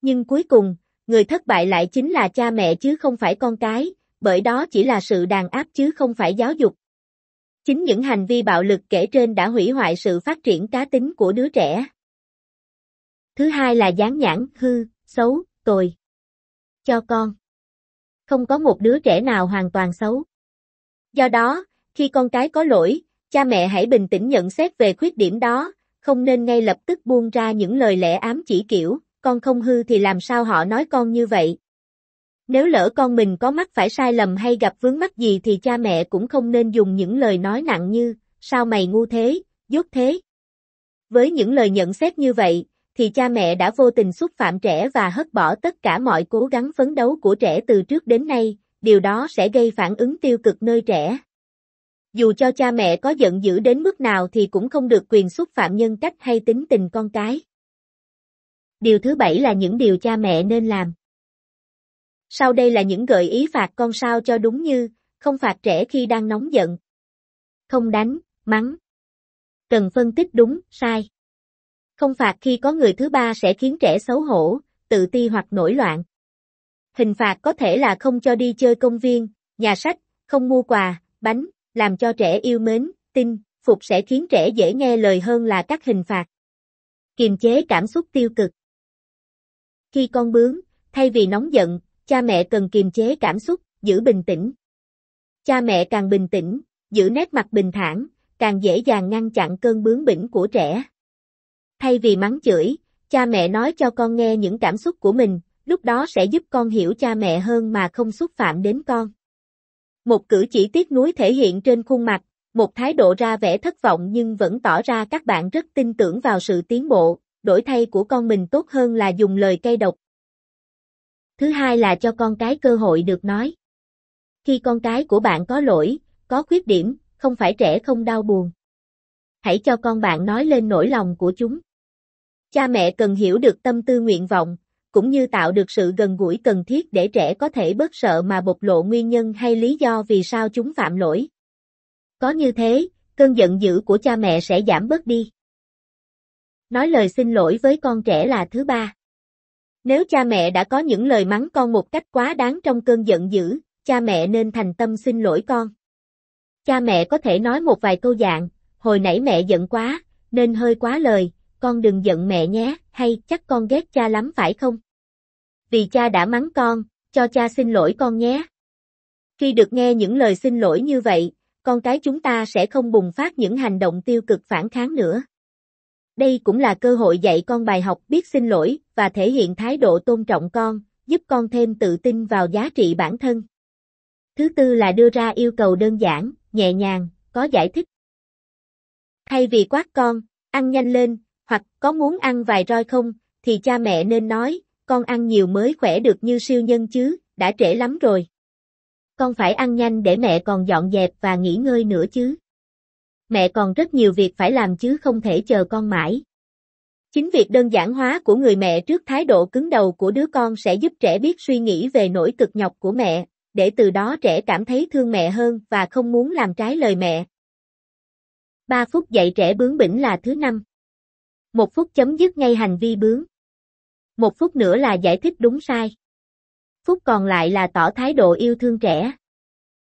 Nhưng cuối cùng, người thất bại lại chính là cha mẹ chứ không phải con cái, bởi đó chỉ là sự đàn áp chứ không phải giáo dục. Chính những hành vi bạo lực kể trên đã hủy hoại sự phát triển cá tính của đứa trẻ. Thứ hai là dán nhãn, hư, xấu, tồi. Cho con. Không có một đứa trẻ nào hoàn toàn xấu. Do đó, khi con cái có lỗi, cha mẹ hãy bình tĩnh nhận xét về khuyết điểm đó, không nên ngay lập tức buông ra những lời lẽ ám chỉ kiểu, con không hư thì làm sao họ nói con như vậy. Nếu lỡ con mình có mắc phải sai lầm hay gặp vướng mắc gì thì cha mẹ cũng không nên dùng những lời nói nặng như, sao mày ngu thế, dốt thế. Với những lời nhận xét như vậy, thì cha mẹ đã vô tình xúc phạm trẻ và hất bỏ tất cả mọi cố gắng phấn đấu của trẻ từ trước đến nay, điều đó sẽ gây phản ứng tiêu cực nơi trẻ. Dù cho cha mẹ có giận dữ đến mức nào thì cũng không được quyền xúc phạm nhân cách hay tính tình con cái. Điều thứ bảy là những điều cha mẹ nên làm. Sau đây là những gợi ý phạt con sao cho đúng như, không phạt trẻ khi đang nóng giận. Không đánh, mắng. Cần phân tích đúng, sai. Không phạt khi có người thứ ba sẽ khiến trẻ xấu hổ, tự ti hoặc nổi loạn. Hình phạt có thể là không cho đi chơi công viên, nhà sách, không mua quà, bánh, làm cho trẻ yêu mến, tin, phục sẽ khiến trẻ dễ nghe lời hơn là các hình phạt. Kiềm chế cảm xúc tiêu cực Khi con bướng, thay vì nóng giận, cha mẹ cần kiềm chế cảm xúc, giữ bình tĩnh. Cha mẹ càng bình tĩnh, giữ nét mặt bình thản, càng dễ dàng ngăn chặn cơn bướng bỉnh của trẻ. Thay vì mắng chửi, cha mẹ nói cho con nghe những cảm xúc của mình, lúc đó sẽ giúp con hiểu cha mẹ hơn mà không xúc phạm đến con. Một cử chỉ tiếc nuối thể hiện trên khuôn mặt, một thái độ ra vẻ thất vọng nhưng vẫn tỏ ra các bạn rất tin tưởng vào sự tiến bộ, đổi thay của con mình tốt hơn là dùng lời cay độc. Thứ hai là cho con cái cơ hội được nói. Khi con cái của bạn có lỗi, có khuyết điểm, không phải trẻ không đau buồn. Hãy cho con bạn nói lên nỗi lòng của chúng. Cha mẹ cần hiểu được tâm tư nguyện vọng, cũng như tạo được sự gần gũi cần thiết để trẻ có thể bớt sợ mà bộc lộ nguyên nhân hay lý do vì sao chúng phạm lỗi. Có như thế, cơn giận dữ của cha mẹ sẽ giảm bớt đi. Nói lời xin lỗi với con trẻ là thứ ba. Nếu cha mẹ đã có những lời mắng con một cách quá đáng trong cơn giận dữ, cha mẹ nên thành tâm xin lỗi con. Cha mẹ có thể nói một vài câu dạng, hồi nãy mẹ giận quá, nên hơi quá lời, con đừng giận mẹ nhé hay chắc con ghét cha lắm phải không? Vì cha đã mắng con, cho cha xin lỗi con nhé. Khi được nghe những lời xin lỗi như vậy, con cái chúng ta sẽ không bùng phát những hành động tiêu cực phản kháng nữa. Đây cũng là cơ hội dạy con bài học biết xin lỗi và thể hiện thái độ tôn trọng con, giúp con thêm tự tin vào giá trị bản thân. Thứ tư là đưa ra yêu cầu đơn giản, nhẹ nhàng, có giải thích. Thay vì quát con, ăn nhanh lên, hoặc có muốn ăn vài roi không, thì cha mẹ nên nói, con ăn nhiều mới khỏe được như siêu nhân chứ, đã trễ lắm rồi. Con phải ăn nhanh để mẹ còn dọn dẹp và nghỉ ngơi nữa chứ. Mẹ còn rất nhiều việc phải làm chứ không thể chờ con mãi. Chính việc đơn giản hóa của người mẹ trước thái độ cứng đầu của đứa con sẽ giúp trẻ biết suy nghĩ về nỗi cực nhọc của mẹ, để từ đó trẻ cảm thấy thương mẹ hơn và không muốn làm trái lời mẹ. 3 phút dạy trẻ bướng bỉnh là thứ năm. Một phút chấm dứt ngay hành vi bướng. Một phút nữa là giải thích đúng sai. Phút còn lại là tỏ thái độ yêu thương trẻ.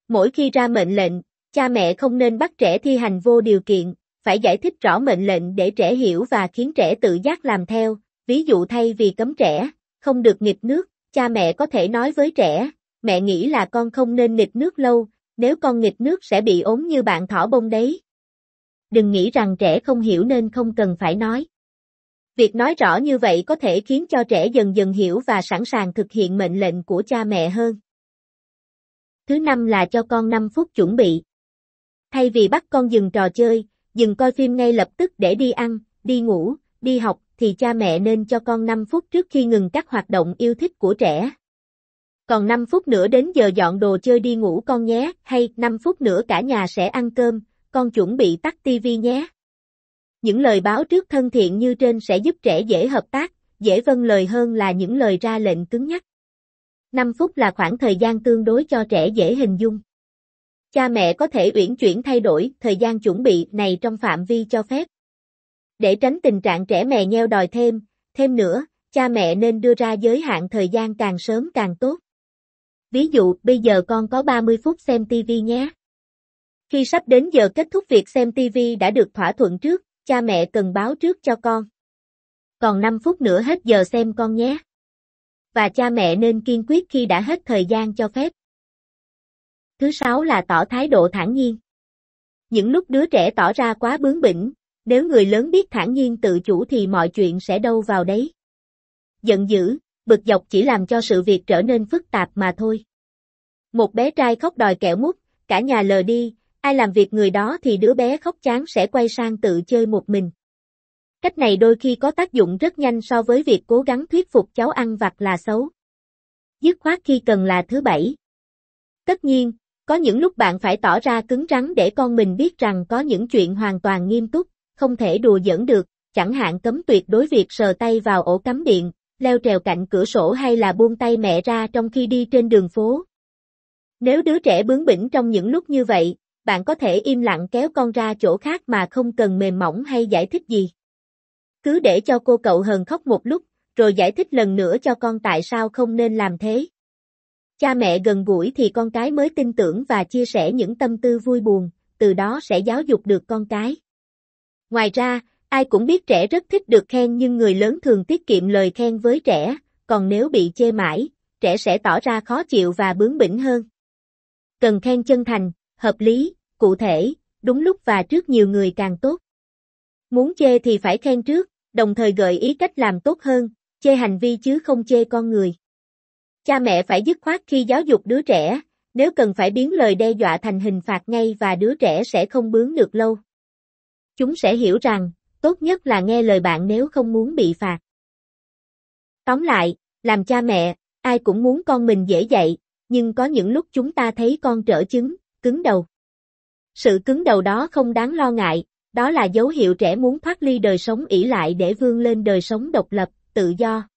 Mỗi khi ra mệnh lệnh, cha mẹ không nên bắt trẻ thi hành vô điều kiện, phải giải thích rõ mệnh lệnh để trẻ hiểu và khiến trẻ tự giác làm theo. Ví dụ thay vì cấm trẻ, không được nghịch nước, cha mẹ có thể nói với trẻ, mẹ nghĩ là con không nên nghịch nước lâu, nếu con nghịch nước sẽ bị ốm như bạn thỏ bông đấy đừng nghĩ rằng trẻ không hiểu nên không cần phải nói. Việc nói rõ như vậy có thể khiến cho trẻ dần dần hiểu và sẵn sàng thực hiện mệnh lệnh của cha mẹ hơn. Thứ năm là cho con 5 phút chuẩn bị. Thay vì bắt con dừng trò chơi, dừng coi phim ngay lập tức để đi ăn, đi ngủ, đi học, thì cha mẹ nên cho con 5 phút trước khi ngừng các hoạt động yêu thích của trẻ. Còn 5 phút nữa đến giờ dọn đồ chơi đi ngủ con nhé, hay 5 phút nữa cả nhà sẽ ăn cơm, con chuẩn bị tắt tivi nhé. Những lời báo trước thân thiện như trên sẽ giúp trẻ dễ hợp tác, dễ vâng lời hơn là những lời ra lệnh cứng nhắc. 5 phút là khoảng thời gian tương đối cho trẻ dễ hình dung. Cha mẹ có thể uyển chuyển thay đổi thời gian chuẩn bị này trong phạm vi cho phép. Để tránh tình trạng trẻ mè nheo đòi thêm, thêm nữa, cha mẹ nên đưa ra giới hạn thời gian càng sớm càng tốt. Ví dụ, bây giờ con có 30 phút xem TV nhé. Khi sắp đến giờ kết thúc việc xem TV đã được thỏa thuận trước, cha mẹ cần báo trước cho con. Còn 5 phút nữa hết giờ xem con nhé. Và cha mẹ nên kiên quyết khi đã hết thời gian cho phép. Thứ sáu là tỏ thái độ thản nhiên. Những lúc đứa trẻ tỏ ra quá bướng bỉnh, nếu người lớn biết thản nhiên tự chủ thì mọi chuyện sẽ đâu vào đấy. Giận dữ, bực dọc chỉ làm cho sự việc trở nên phức tạp mà thôi. Một bé trai khóc đòi kẹo mút, cả nhà lờ đi, ai làm việc người đó thì đứa bé khóc chán sẽ quay sang tự chơi một mình. Cách này đôi khi có tác dụng rất nhanh so với việc cố gắng thuyết phục cháu ăn vặt là xấu. Dứt khoát khi cần là thứ bảy. Tất nhiên, có những lúc bạn phải tỏ ra cứng rắn để con mình biết rằng có những chuyện hoàn toàn nghiêm túc, không thể đùa giỡn được, chẳng hạn cấm tuyệt đối việc sờ tay vào ổ cắm điện, leo trèo cạnh cửa sổ hay là buông tay mẹ ra trong khi đi trên đường phố. Nếu đứa trẻ bướng bỉnh trong những lúc như vậy, bạn có thể im lặng kéo con ra chỗ khác mà không cần mềm mỏng hay giải thích gì. Cứ để cho cô cậu hờn khóc một lúc, rồi giải thích lần nữa cho con tại sao không nên làm thế. Cha mẹ gần gũi thì con cái mới tin tưởng và chia sẻ những tâm tư vui buồn, từ đó sẽ giáo dục được con cái. Ngoài ra, ai cũng biết trẻ rất thích được khen nhưng người lớn thường tiết kiệm lời khen với trẻ, còn nếu bị chê mãi, trẻ sẽ tỏ ra khó chịu và bướng bỉnh hơn. Cần khen chân thành, hợp lý, cụ thể, đúng lúc và trước nhiều người càng tốt. Muốn chê thì phải khen trước, đồng thời gợi ý cách làm tốt hơn, chê hành vi chứ không chê con người. Cha mẹ phải dứt khoát khi giáo dục đứa trẻ, nếu cần phải biến lời đe dọa thành hình phạt ngay và đứa trẻ sẽ không bướng được lâu. Chúng sẽ hiểu rằng, tốt nhất là nghe lời bạn nếu không muốn bị phạt. Tóm lại, làm cha mẹ, ai cũng muốn con mình dễ dạy, nhưng có những lúc chúng ta thấy con trở chứng, cứng đầu. Sự cứng đầu đó không đáng lo ngại, đó là dấu hiệu trẻ muốn thoát ly đời sống ỷ lại để vươn lên đời sống độc lập, tự do.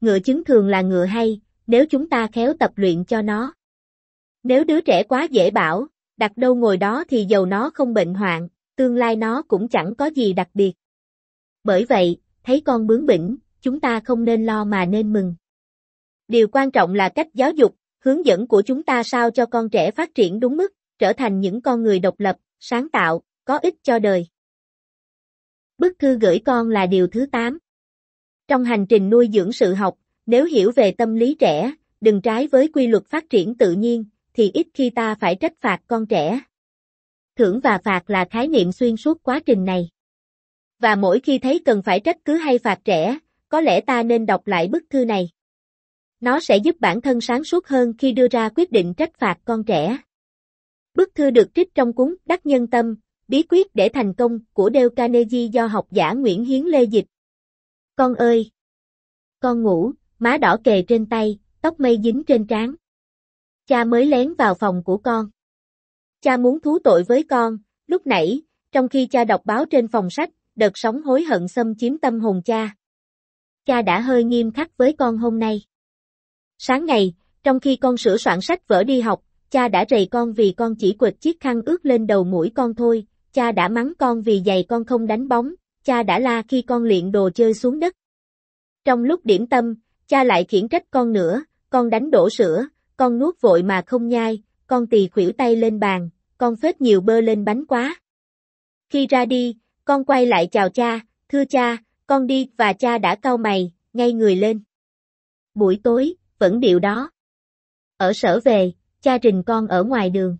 Ngựa chứng thường là ngựa hay, nếu chúng ta khéo tập luyện cho nó. Nếu đứa trẻ quá dễ bảo, đặt đâu ngồi đó thì dầu nó không bệnh hoạn, tương lai nó cũng chẳng có gì đặc biệt. Bởi vậy, thấy con bướng bỉnh, chúng ta không nên lo mà nên mừng. Điều quan trọng là cách giáo dục, Hướng dẫn của chúng ta sao cho con trẻ phát triển đúng mức, trở thành những con người độc lập, sáng tạo, có ích cho đời. Bức thư gửi con là điều thứ 8. Trong hành trình nuôi dưỡng sự học, nếu hiểu về tâm lý trẻ, đừng trái với quy luật phát triển tự nhiên, thì ít khi ta phải trách phạt con trẻ. Thưởng và phạt là khái niệm xuyên suốt quá trình này. Và mỗi khi thấy cần phải trách cứ hay phạt trẻ, có lẽ ta nên đọc lại bức thư này. Nó sẽ giúp bản thân sáng suốt hơn khi đưa ra quyết định trách phạt con trẻ. Bức thư được trích trong cuốn Đắc Nhân Tâm, Bí quyết để thành công của Dale Carnegie do học giả Nguyễn Hiến Lê Dịch. Con ơi! Con ngủ, má đỏ kề trên tay, tóc mây dính trên trán. Cha mới lén vào phòng của con. Cha muốn thú tội với con, lúc nãy, trong khi cha đọc báo trên phòng sách, đợt sóng hối hận xâm chiếm tâm hồn cha. Cha đã hơi nghiêm khắc với con hôm nay. Sáng ngày, trong khi con sửa soạn sách vở đi học, cha đã rầy con vì con chỉ quệt chiếc khăn ướt lên đầu mũi con thôi, cha đã mắng con vì giày con không đánh bóng, cha đã la khi con luyện đồ chơi xuống đất. Trong lúc điểm tâm, cha lại khiển trách con nữa, con đánh đổ sữa, con nuốt vội mà không nhai, con tì khuỷu tay lên bàn, con phết nhiều bơ lên bánh quá. Khi ra đi, con quay lại chào cha, thưa cha, con đi và cha đã cau mày, ngay người lên. Buổi tối, vẫn điệu đó. Ở sở về, cha trình con ở ngoài đường.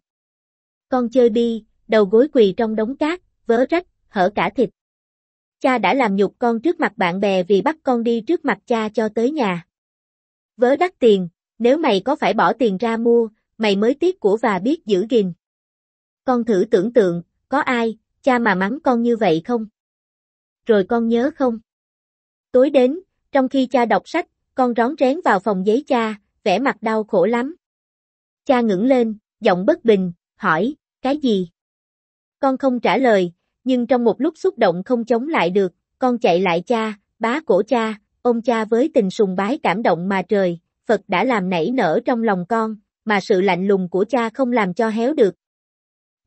Con chơi bi, đầu gối quỳ trong đống cát, vớ rách, hở cả thịt. Cha đã làm nhục con trước mặt bạn bè vì bắt con đi trước mặt cha cho tới nhà. Vớ đắt tiền, nếu mày có phải bỏ tiền ra mua, mày mới tiếc của và biết giữ gìn. Con thử tưởng tượng, có ai, cha mà mắng con như vậy không? Rồi con nhớ không? Tối đến, trong khi cha đọc sách, con rón rén vào phòng giấy cha, vẻ mặt đau khổ lắm. Cha ngẩng lên, giọng bất bình, hỏi, cái gì? Con không trả lời, nhưng trong một lúc xúc động không chống lại được, con chạy lại cha, bá cổ cha, ôm cha với tình sùng bái cảm động mà trời, Phật đã làm nảy nở trong lòng con, mà sự lạnh lùng của cha không làm cho héo được.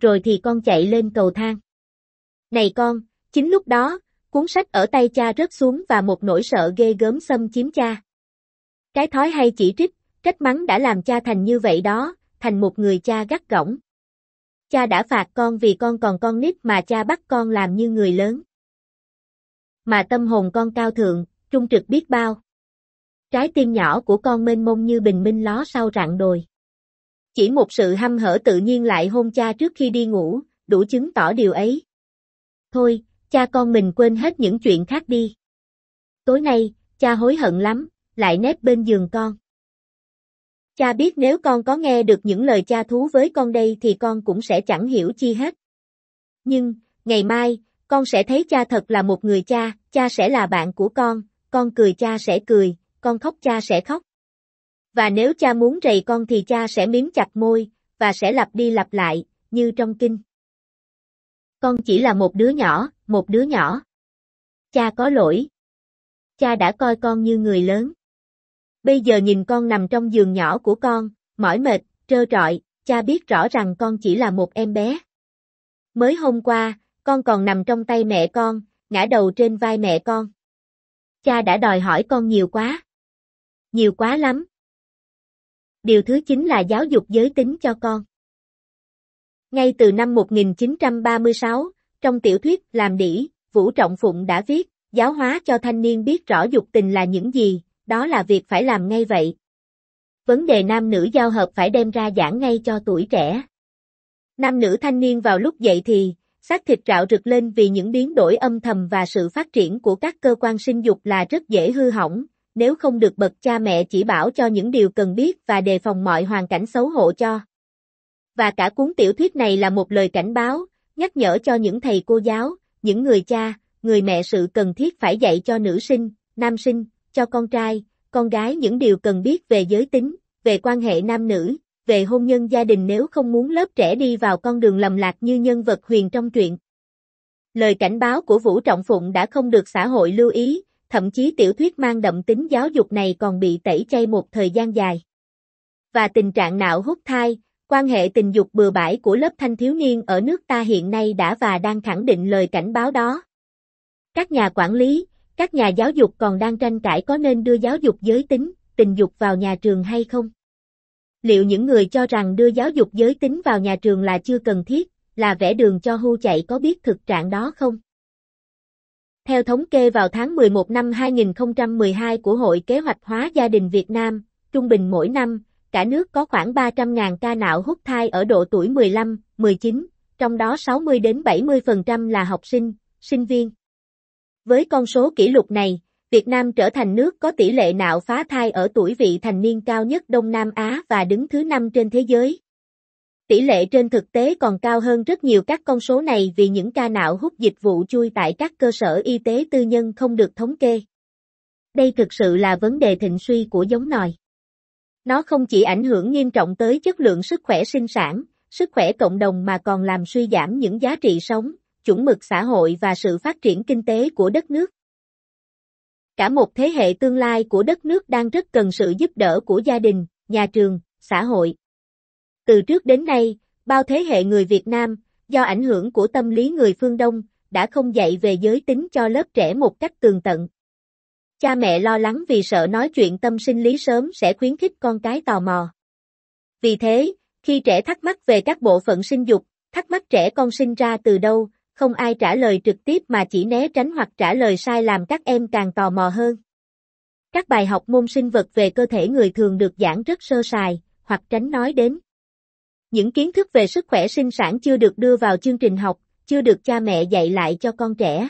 Rồi thì con chạy lên cầu thang. Này con, chính lúc đó, cuốn sách ở tay cha rớt xuống và một nỗi sợ ghê gớm xâm chiếm cha. Cái thói hay chỉ trích, trách mắng đã làm cha thành như vậy đó, thành một người cha gắt gỏng. Cha đã phạt con vì con còn con nít mà cha bắt con làm như người lớn. Mà tâm hồn con cao thượng, trung trực biết bao. Trái tim nhỏ của con mênh mông như bình minh ló sau rạng đồi. Chỉ một sự hăm hở tự nhiên lại hôn cha trước khi đi ngủ, đủ chứng tỏ điều ấy. Thôi, cha con mình quên hết những chuyện khác đi. Tối nay, cha hối hận lắm, lại nép bên giường con. Cha biết nếu con có nghe được những lời cha thú với con đây thì con cũng sẽ chẳng hiểu chi hết. Nhưng, ngày mai, con sẽ thấy cha thật là một người cha, cha sẽ là bạn của con, con cười cha sẽ cười, con khóc cha sẽ khóc. Và nếu cha muốn rầy con thì cha sẽ miếm chặt môi, và sẽ lặp đi lặp lại, như trong kinh. Con chỉ là một đứa nhỏ, một đứa nhỏ. Cha có lỗi. Cha đã coi con như người lớn bây giờ nhìn con nằm trong giường nhỏ của con, mỏi mệt, trơ trọi, cha biết rõ rằng con chỉ là một em bé. Mới hôm qua, con còn nằm trong tay mẹ con, ngã đầu trên vai mẹ con. Cha đã đòi hỏi con nhiều quá. Nhiều quá lắm. Điều thứ chính là giáo dục giới tính cho con. Ngay từ năm 1936, trong tiểu thuyết Làm Đĩ, Vũ Trọng Phụng đã viết, giáo hóa cho thanh niên biết rõ dục tình là những gì, đó là việc phải làm ngay vậy. Vấn đề nam nữ giao hợp phải đem ra giảng ngay cho tuổi trẻ. Nam nữ thanh niên vào lúc dậy thì, xác thịt rạo rực lên vì những biến đổi âm thầm và sự phát triển của các cơ quan sinh dục là rất dễ hư hỏng, nếu không được bậc cha mẹ chỉ bảo cho những điều cần biết và đề phòng mọi hoàn cảnh xấu hổ cho. Và cả cuốn tiểu thuyết này là một lời cảnh báo, nhắc nhở cho những thầy cô giáo, những người cha, người mẹ sự cần thiết phải dạy cho nữ sinh, nam sinh, cho con trai, con gái những điều cần biết về giới tính, về quan hệ nam nữ, về hôn nhân gia đình nếu không muốn lớp trẻ đi vào con đường lầm lạc như nhân vật huyền trong truyện. Lời cảnh báo của Vũ Trọng Phụng đã không được xã hội lưu ý, thậm chí tiểu thuyết mang đậm tính giáo dục này còn bị tẩy chay một thời gian dài. Và tình trạng não hút thai, quan hệ tình dục bừa bãi của lớp thanh thiếu niên ở nước ta hiện nay đã và đang khẳng định lời cảnh báo đó. Các nhà quản lý, các nhà giáo dục còn đang tranh cãi có nên đưa giáo dục giới tính, tình dục vào nhà trường hay không? Liệu những người cho rằng đưa giáo dục giới tính vào nhà trường là chưa cần thiết, là vẽ đường cho hưu chạy có biết thực trạng đó không? Theo thống kê vào tháng 11 năm 2012 của Hội Kế hoạch hóa gia đình Việt Nam, trung bình mỗi năm, cả nước có khoảng 300.000 ca não hút thai ở độ tuổi 15, 19, trong đó 60 đến 70% là học sinh, sinh viên. Với con số kỷ lục này, Việt Nam trở thành nước có tỷ lệ nạo phá thai ở tuổi vị thành niên cao nhất Đông Nam Á và đứng thứ 5 trên thế giới. Tỷ lệ trên thực tế còn cao hơn rất nhiều các con số này vì những ca nạo hút dịch vụ chui tại các cơ sở y tế tư nhân không được thống kê. Đây thực sự là vấn đề thịnh suy của giống nòi. Nó không chỉ ảnh hưởng nghiêm trọng tới chất lượng sức khỏe sinh sản, sức khỏe cộng đồng mà còn làm suy giảm những giá trị sống, chuẩn mực xã hội và sự phát triển kinh tế của đất nước. Cả một thế hệ tương lai của đất nước đang rất cần sự giúp đỡ của gia đình, nhà trường, xã hội. Từ trước đến nay, bao thế hệ người Việt Nam, do ảnh hưởng của tâm lý người phương Đông, đã không dạy về giới tính cho lớp trẻ một cách tường tận. Cha mẹ lo lắng vì sợ nói chuyện tâm sinh lý sớm sẽ khuyến khích con cái tò mò. Vì thế, khi trẻ thắc mắc về các bộ phận sinh dục, thắc mắc trẻ con sinh ra từ đâu, không ai trả lời trực tiếp mà chỉ né tránh hoặc trả lời sai làm các em càng tò mò hơn. Các bài học môn sinh vật về cơ thể người thường được giảng rất sơ sài, hoặc tránh nói đến. Những kiến thức về sức khỏe sinh sản chưa được đưa vào chương trình học, chưa được cha mẹ dạy lại cho con trẻ.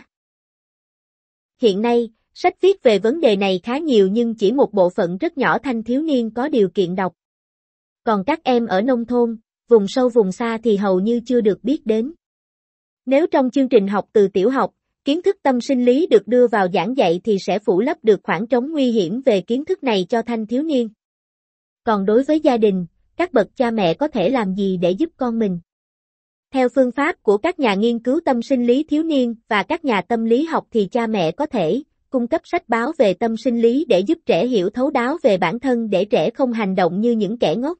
Hiện nay, sách viết về vấn đề này khá nhiều nhưng chỉ một bộ phận rất nhỏ thanh thiếu niên có điều kiện đọc. Còn các em ở nông thôn, vùng sâu vùng xa thì hầu như chưa được biết đến. Nếu trong chương trình học từ tiểu học, kiến thức tâm sinh lý được đưa vào giảng dạy thì sẽ phủ lấp được khoảng trống nguy hiểm về kiến thức này cho thanh thiếu niên. Còn đối với gia đình, các bậc cha mẹ có thể làm gì để giúp con mình? Theo phương pháp của các nhà nghiên cứu tâm sinh lý thiếu niên và các nhà tâm lý học thì cha mẹ có thể cung cấp sách báo về tâm sinh lý để giúp trẻ hiểu thấu đáo về bản thân để trẻ không hành động như những kẻ ngốc.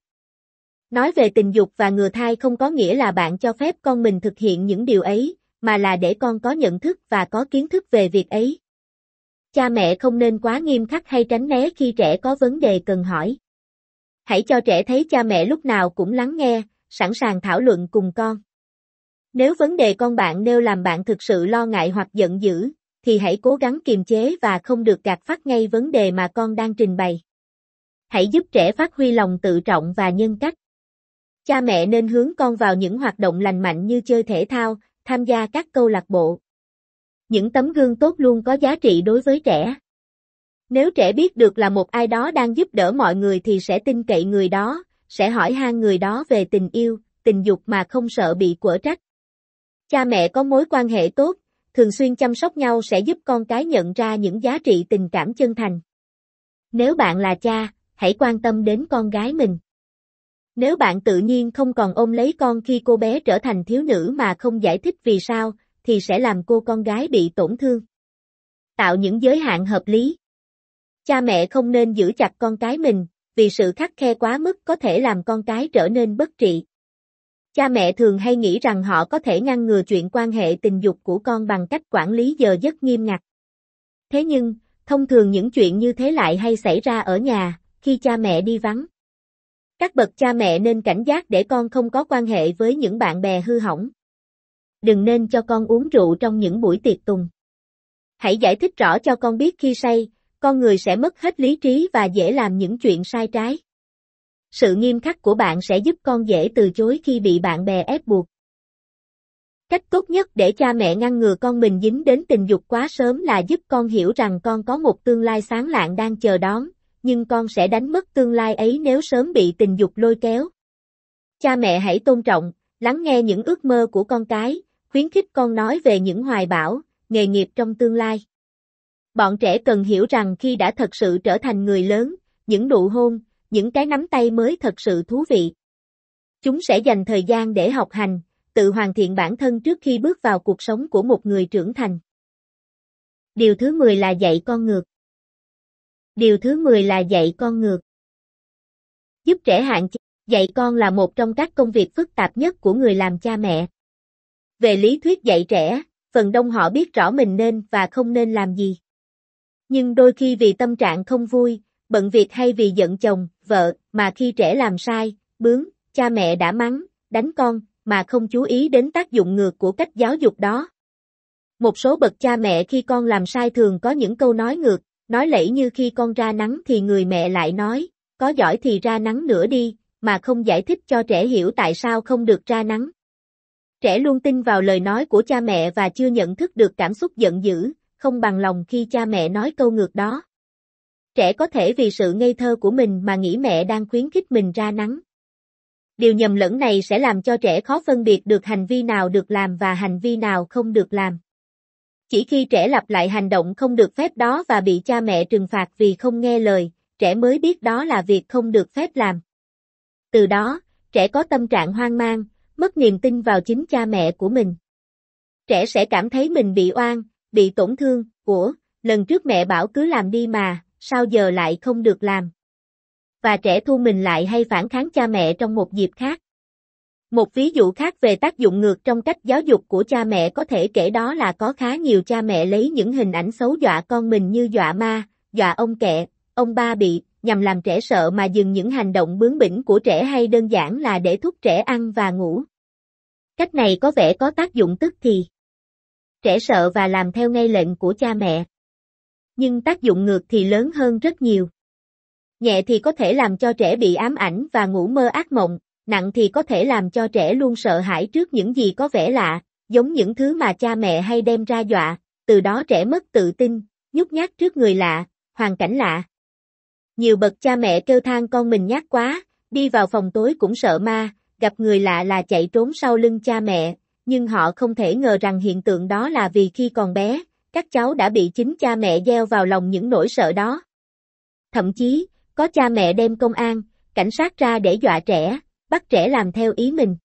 Nói về tình dục và ngừa thai không có nghĩa là bạn cho phép con mình thực hiện những điều ấy, mà là để con có nhận thức và có kiến thức về việc ấy. Cha mẹ không nên quá nghiêm khắc hay tránh né khi trẻ có vấn đề cần hỏi. Hãy cho trẻ thấy cha mẹ lúc nào cũng lắng nghe, sẵn sàng thảo luận cùng con. Nếu vấn đề con bạn nêu làm bạn thực sự lo ngại hoặc giận dữ, thì hãy cố gắng kiềm chế và không được gạt phát ngay vấn đề mà con đang trình bày. Hãy giúp trẻ phát huy lòng tự trọng và nhân cách. Cha mẹ nên hướng con vào những hoạt động lành mạnh như chơi thể thao, tham gia các câu lạc bộ. Những tấm gương tốt luôn có giá trị đối với trẻ. Nếu trẻ biết được là một ai đó đang giúp đỡ mọi người thì sẽ tin cậy người đó, sẽ hỏi han người đó về tình yêu, tình dục mà không sợ bị quở trách. Cha mẹ có mối quan hệ tốt, thường xuyên chăm sóc nhau sẽ giúp con cái nhận ra những giá trị tình cảm chân thành. Nếu bạn là cha, hãy quan tâm đến con gái mình. Nếu bạn tự nhiên không còn ôm lấy con khi cô bé trở thành thiếu nữ mà không giải thích vì sao, thì sẽ làm cô con gái bị tổn thương. Tạo những giới hạn hợp lý. Cha mẹ không nên giữ chặt con cái mình, vì sự khắc khe quá mức có thể làm con cái trở nên bất trị. Cha mẹ thường hay nghĩ rằng họ có thể ngăn ngừa chuyện quan hệ tình dục của con bằng cách quản lý giờ giấc nghiêm ngặt. Thế nhưng, thông thường những chuyện như thế lại hay xảy ra ở nhà, khi cha mẹ đi vắng. Các bậc cha mẹ nên cảnh giác để con không có quan hệ với những bạn bè hư hỏng. Đừng nên cho con uống rượu trong những buổi tiệc tùng. Hãy giải thích rõ cho con biết khi say, con người sẽ mất hết lý trí và dễ làm những chuyện sai trái. Sự nghiêm khắc của bạn sẽ giúp con dễ từ chối khi bị bạn bè ép buộc. Cách tốt nhất để cha mẹ ngăn ngừa con mình dính đến tình dục quá sớm là giúp con hiểu rằng con có một tương lai sáng lạng đang chờ đón, nhưng con sẽ đánh mất tương lai ấy nếu sớm bị tình dục lôi kéo. Cha mẹ hãy tôn trọng, lắng nghe những ước mơ của con cái, khuyến khích con nói về những hoài bão, nghề nghiệp trong tương lai. Bọn trẻ cần hiểu rằng khi đã thật sự trở thành người lớn, những nụ hôn, những cái nắm tay mới thật sự thú vị. Chúng sẽ dành thời gian để học hành, tự hoàn thiện bản thân trước khi bước vào cuộc sống của một người trưởng thành. Điều thứ 10 là dạy con ngược. Điều thứ 10 là dạy con ngược. Giúp trẻ hạn chế, dạy con là một trong các công việc phức tạp nhất của người làm cha mẹ. Về lý thuyết dạy trẻ, phần đông họ biết rõ mình nên và không nên làm gì. Nhưng đôi khi vì tâm trạng không vui, bận việc hay vì giận chồng, vợ, mà khi trẻ làm sai, bướng, cha mẹ đã mắng, đánh con, mà không chú ý đến tác dụng ngược của cách giáo dục đó. Một số bậc cha mẹ khi con làm sai thường có những câu nói ngược, nói lẫy như khi con ra nắng thì người mẹ lại nói, có giỏi thì ra nắng nữa đi, mà không giải thích cho trẻ hiểu tại sao không được ra nắng. Trẻ luôn tin vào lời nói của cha mẹ và chưa nhận thức được cảm xúc giận dữ, không bằng lòng khi cha mẹ nói câu ngược đó. Trẻ có thể vì sự ngây thơ của mình mà nghĩ mẹ đang khuyến khích mình ra nắng. Điều nhầm lẫn này sẽ làm cho trẻ khó phân biệt được hành vi nào được làm và hành vi nào không được làm. Chỉ khi trẻ lặp lại hành động không được phép đó và bị cha mẹ trừng phạt vì không nghe lời, trẻ mới biết đó là việc không được phép làm. Từ đó, trẻ có tâm trạng hoang mang, mất niềm tin vào chính cha mẹ của mình. Trẻ sẽ cảm thấy mình bị oan, bị tổn thương, của, lần trước mẹ bảo cứ làm đi mà, sao giờ lại không được làm. Và trẻ thu mình lại hay phản kháng cha mẹ trong một dịp khác. Một ví dụ khác về tác dụng ngược trong cách giáo dục của cha mẹ có thể kể đó là có khá nhiều cha mẹ lấy những hình ảnh xấu dọa con mình như dọa ma, dọa ông kẹ, ông ba bị, nhằm làm trẻ sợ mà dừng những hành động bướng bỉnh của trẻ hay đơn giản là để thúc trẻ ăn và ngủ. Cách này có vẻ có tác dụng tức thì. Trẻ sợ và làm theo ngay lệnh của cha mẹ. Nhưng tác dụng ngược thì lớn hơn rất nhiều. Nhẹ thì có thể làm cho trẻ bị ám ảnh và ngủ mơ ác mộng, nặng thì có thể làm cho trẻ luôn sợ hãi trước những gì có vẻ lạ, giống những thứ mà cha mẹ hay đem ra dọa, từ đó trẻ mất tự tin, nhút nhát trước người lạ, hoàn cảnh lạ. Nhiều bậc cha mẹ kêu than con mình nhát quá, đi vào phòng tối cũng sợ ma, gặp người lạ là chạy trốn sau lưng cha mẹ, nhưng họ không thể ngờ rằng hiện tượng đó là vì khi còn bé, các cháu đã bị chính cha mẹ gieo vào lòng những nỗi sợ đó. Thậm chí, có cha mẹ đem công an, cảnh sát ra để dọa trẻ, bắt trẻ làm theo ý mình.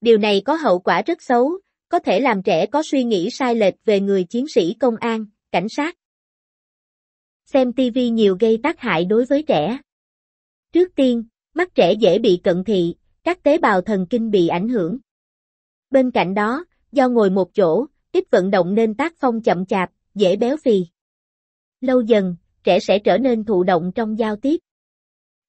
Điều này có hậu quả rất xấu, có thể làm trẻ có suy nghĩ sai lệch về người chiến sĩ công an, cảnh sát. Xem TV nhiều gây tác hại đối với trẻ. Trước tiên, mắt trẻ dễ bị cận thị, các tế bào thần kinh bị ảnh hưởng. Bên cạnh đó, do ngồi một chỗ, ít vận động nên tác phong chậm chạp, dễ béo phì. Lâu dần, trẻ sẽ trở nên thụ động trong giao tiếp.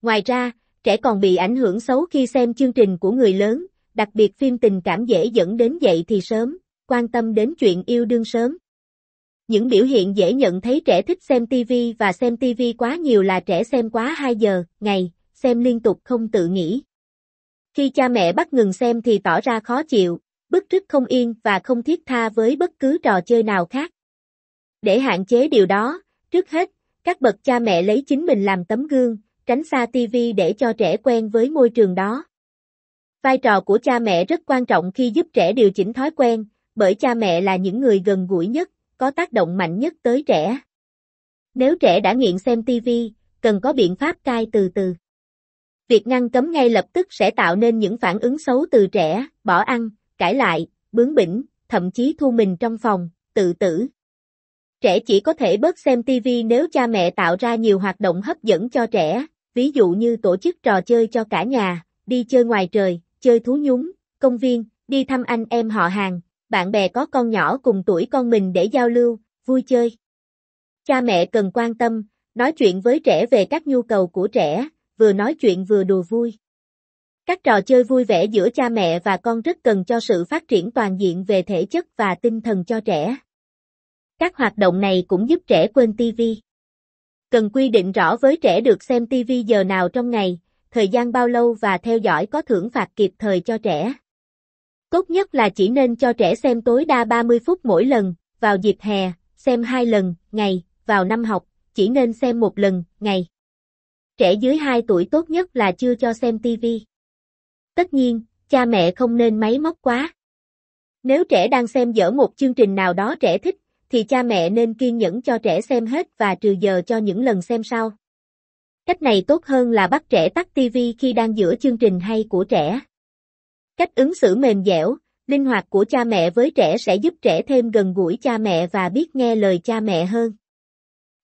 Ngoài ra, trẻ còn bị ảnh hưởng xấu khi xem chương trình của người lớn, đặc biệt phim tình cảm dễ dẫn đến dậy thì sớm, quan tâm đến chuyện yêu đương sớm. Những biểu hiện dễ nhận thấy trẻ thích xem TV và xem TV quá nhiều là trẻ xem quá 2 giờ, ngày, xem liên tục không tự nghĩ. Khi cha mẹ bắt ngừng xem thì tỏ ra khó chịu, bức rứt không yên và không thiết tha với bất cứ trò chơi nào khác. Để hạn chế điều đó, trước hết, các bậc cha mẹ lấy chính mình làm tấm gương, tránh xa TV để cho trẻ quen với môi trường đó. Vai trò của cha mẹ rất quan trọng khi giúp trẻ điều chỉnh thói quen, bởi cha mẹ là những người gần gũi nhất, có tác động mạnh nhất tới trẻ. Nếu trẻ đã nghiện xem TV, cần có biện pháp cai từ từ. Việc ngăn cấm ngay lập tức sẽ tạo nên những phản ứng xấu từ trẻ, bỏ ăn, cãi lại, bướng bỉnh, thậm chí thu mình trong phòng, tự tử. Trẻ chỉ có thể bớt xem TV nếu cha mẹ tạo ra nhiều hoạt động hấp dẫn cho trẻ, ví dụ như tổ chức trò chơi cho cả nhà, đi chơi ngoài trời, chơi thú nhúng, công viên, đi thăm anh em họ hàng, bạn bè có con nhỏ cùng tuổi con mình để giao lưu, vui chơi. Cha mẹ cần quan tâm, nói chuyện với trẻ về các nhu cầu của trẻ, vừa nói chuyện vừa đùa vui. Các trò chơi vui vẻ giữa cha mẹ và con rất cần cho sự phát triển toàn diện về thể chất và tinh thần cho trẻ. Các hoạt động này cũng giúp trẻ quên TV. Cần quy định rõ với trẻ được xem TV giờ nào trong ngày, thời gian bao lâu và theo dõi có thưởng phạt kịp thời cho trẻ. Tốt nhất là chỉ nên cho trẻ xem tối đa 30 phút mỗi lần, vào dịp hè, xem 2 lần, ngày, vào năm học, chỉ nên xem một lần, ngày. Trẻ dưới 2 tuổi tốt nhất là chưa cho xem TV. Tất nhiên, cha mẹ không nên máy móc quá. Nếu trẻ đang xem dở một chương trình nào đó trẻ thích, thì cha mẹ nên kiên nhẫn cho trẻ xem hết và trừ giờ cho những lần xem sau. Cách này tốt hơn là bắt trẻ tắt TV khi đang giữa chương trình hay của trẻ. Cách ứng xử mềm dẻo, linh hoạt của cha mẹ với trẻ sẽ giúp trẻ thêm gần gũi cha mẹ và biết nghe lời cha mẹ hơn.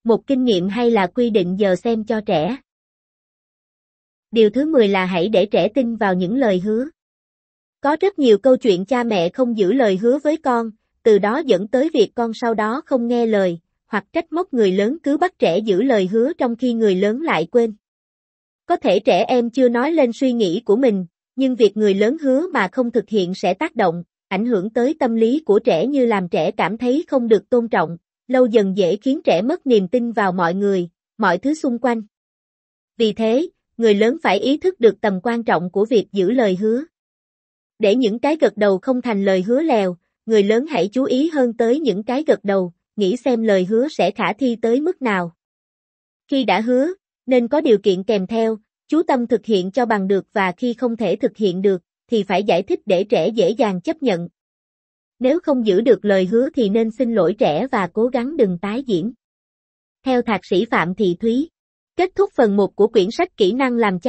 Một kinh nghiệm hay là quy định giờ xem cho trẻ. Điều thứ 10 là hãy để trẻ tin vào những lời hứa. Có rất nhiều câu chuyện cha mẹ không giữ lời hứa với con, từ đó dẫn tới việc con sau đó không nghe lời, hoặc trách móc người lớn cứ bắt trẻ giữ lời hứa trong khi người lớn lại quên. Có thể trẻ em chưa nói lên suy nghĩ của mình, nhưng việc người lớn hứa mà không thực hiện sẽ tác động, ảnh hưởng tới tâm lý của trẻ như làm trẻ cảm thấy không được tôn trọng, lâu dần dễ khiến trẻ mất niềm tin vào mọi người, mọi thứ xung quanh. Vì thế, người lớn phải ý thức được tầm quan trọng của việc giữ lời hứa. Để những cái gật đầu không thành lời hứa lèo, người lớn hãy chú ý hơn tới những cái gật đầu, nghĩ xem lời hứa sẽ khả thi tới mức nào. Khi đã hứa, nên có điều kiện kèm theo, chú tâm thực hiện cho bằng được và khi không thể thực hiện được, thì phải giải thích để trẻ dễ dàng chấp nhận. Nếu không giữ được lời hứa thì nên xin lỗi trẻ và cố gắng đừng tái diễn. Theo thạc sĩ Phạm Thị Thúy, kết thúc phần 1 của quyển sách kỹ năng làm cha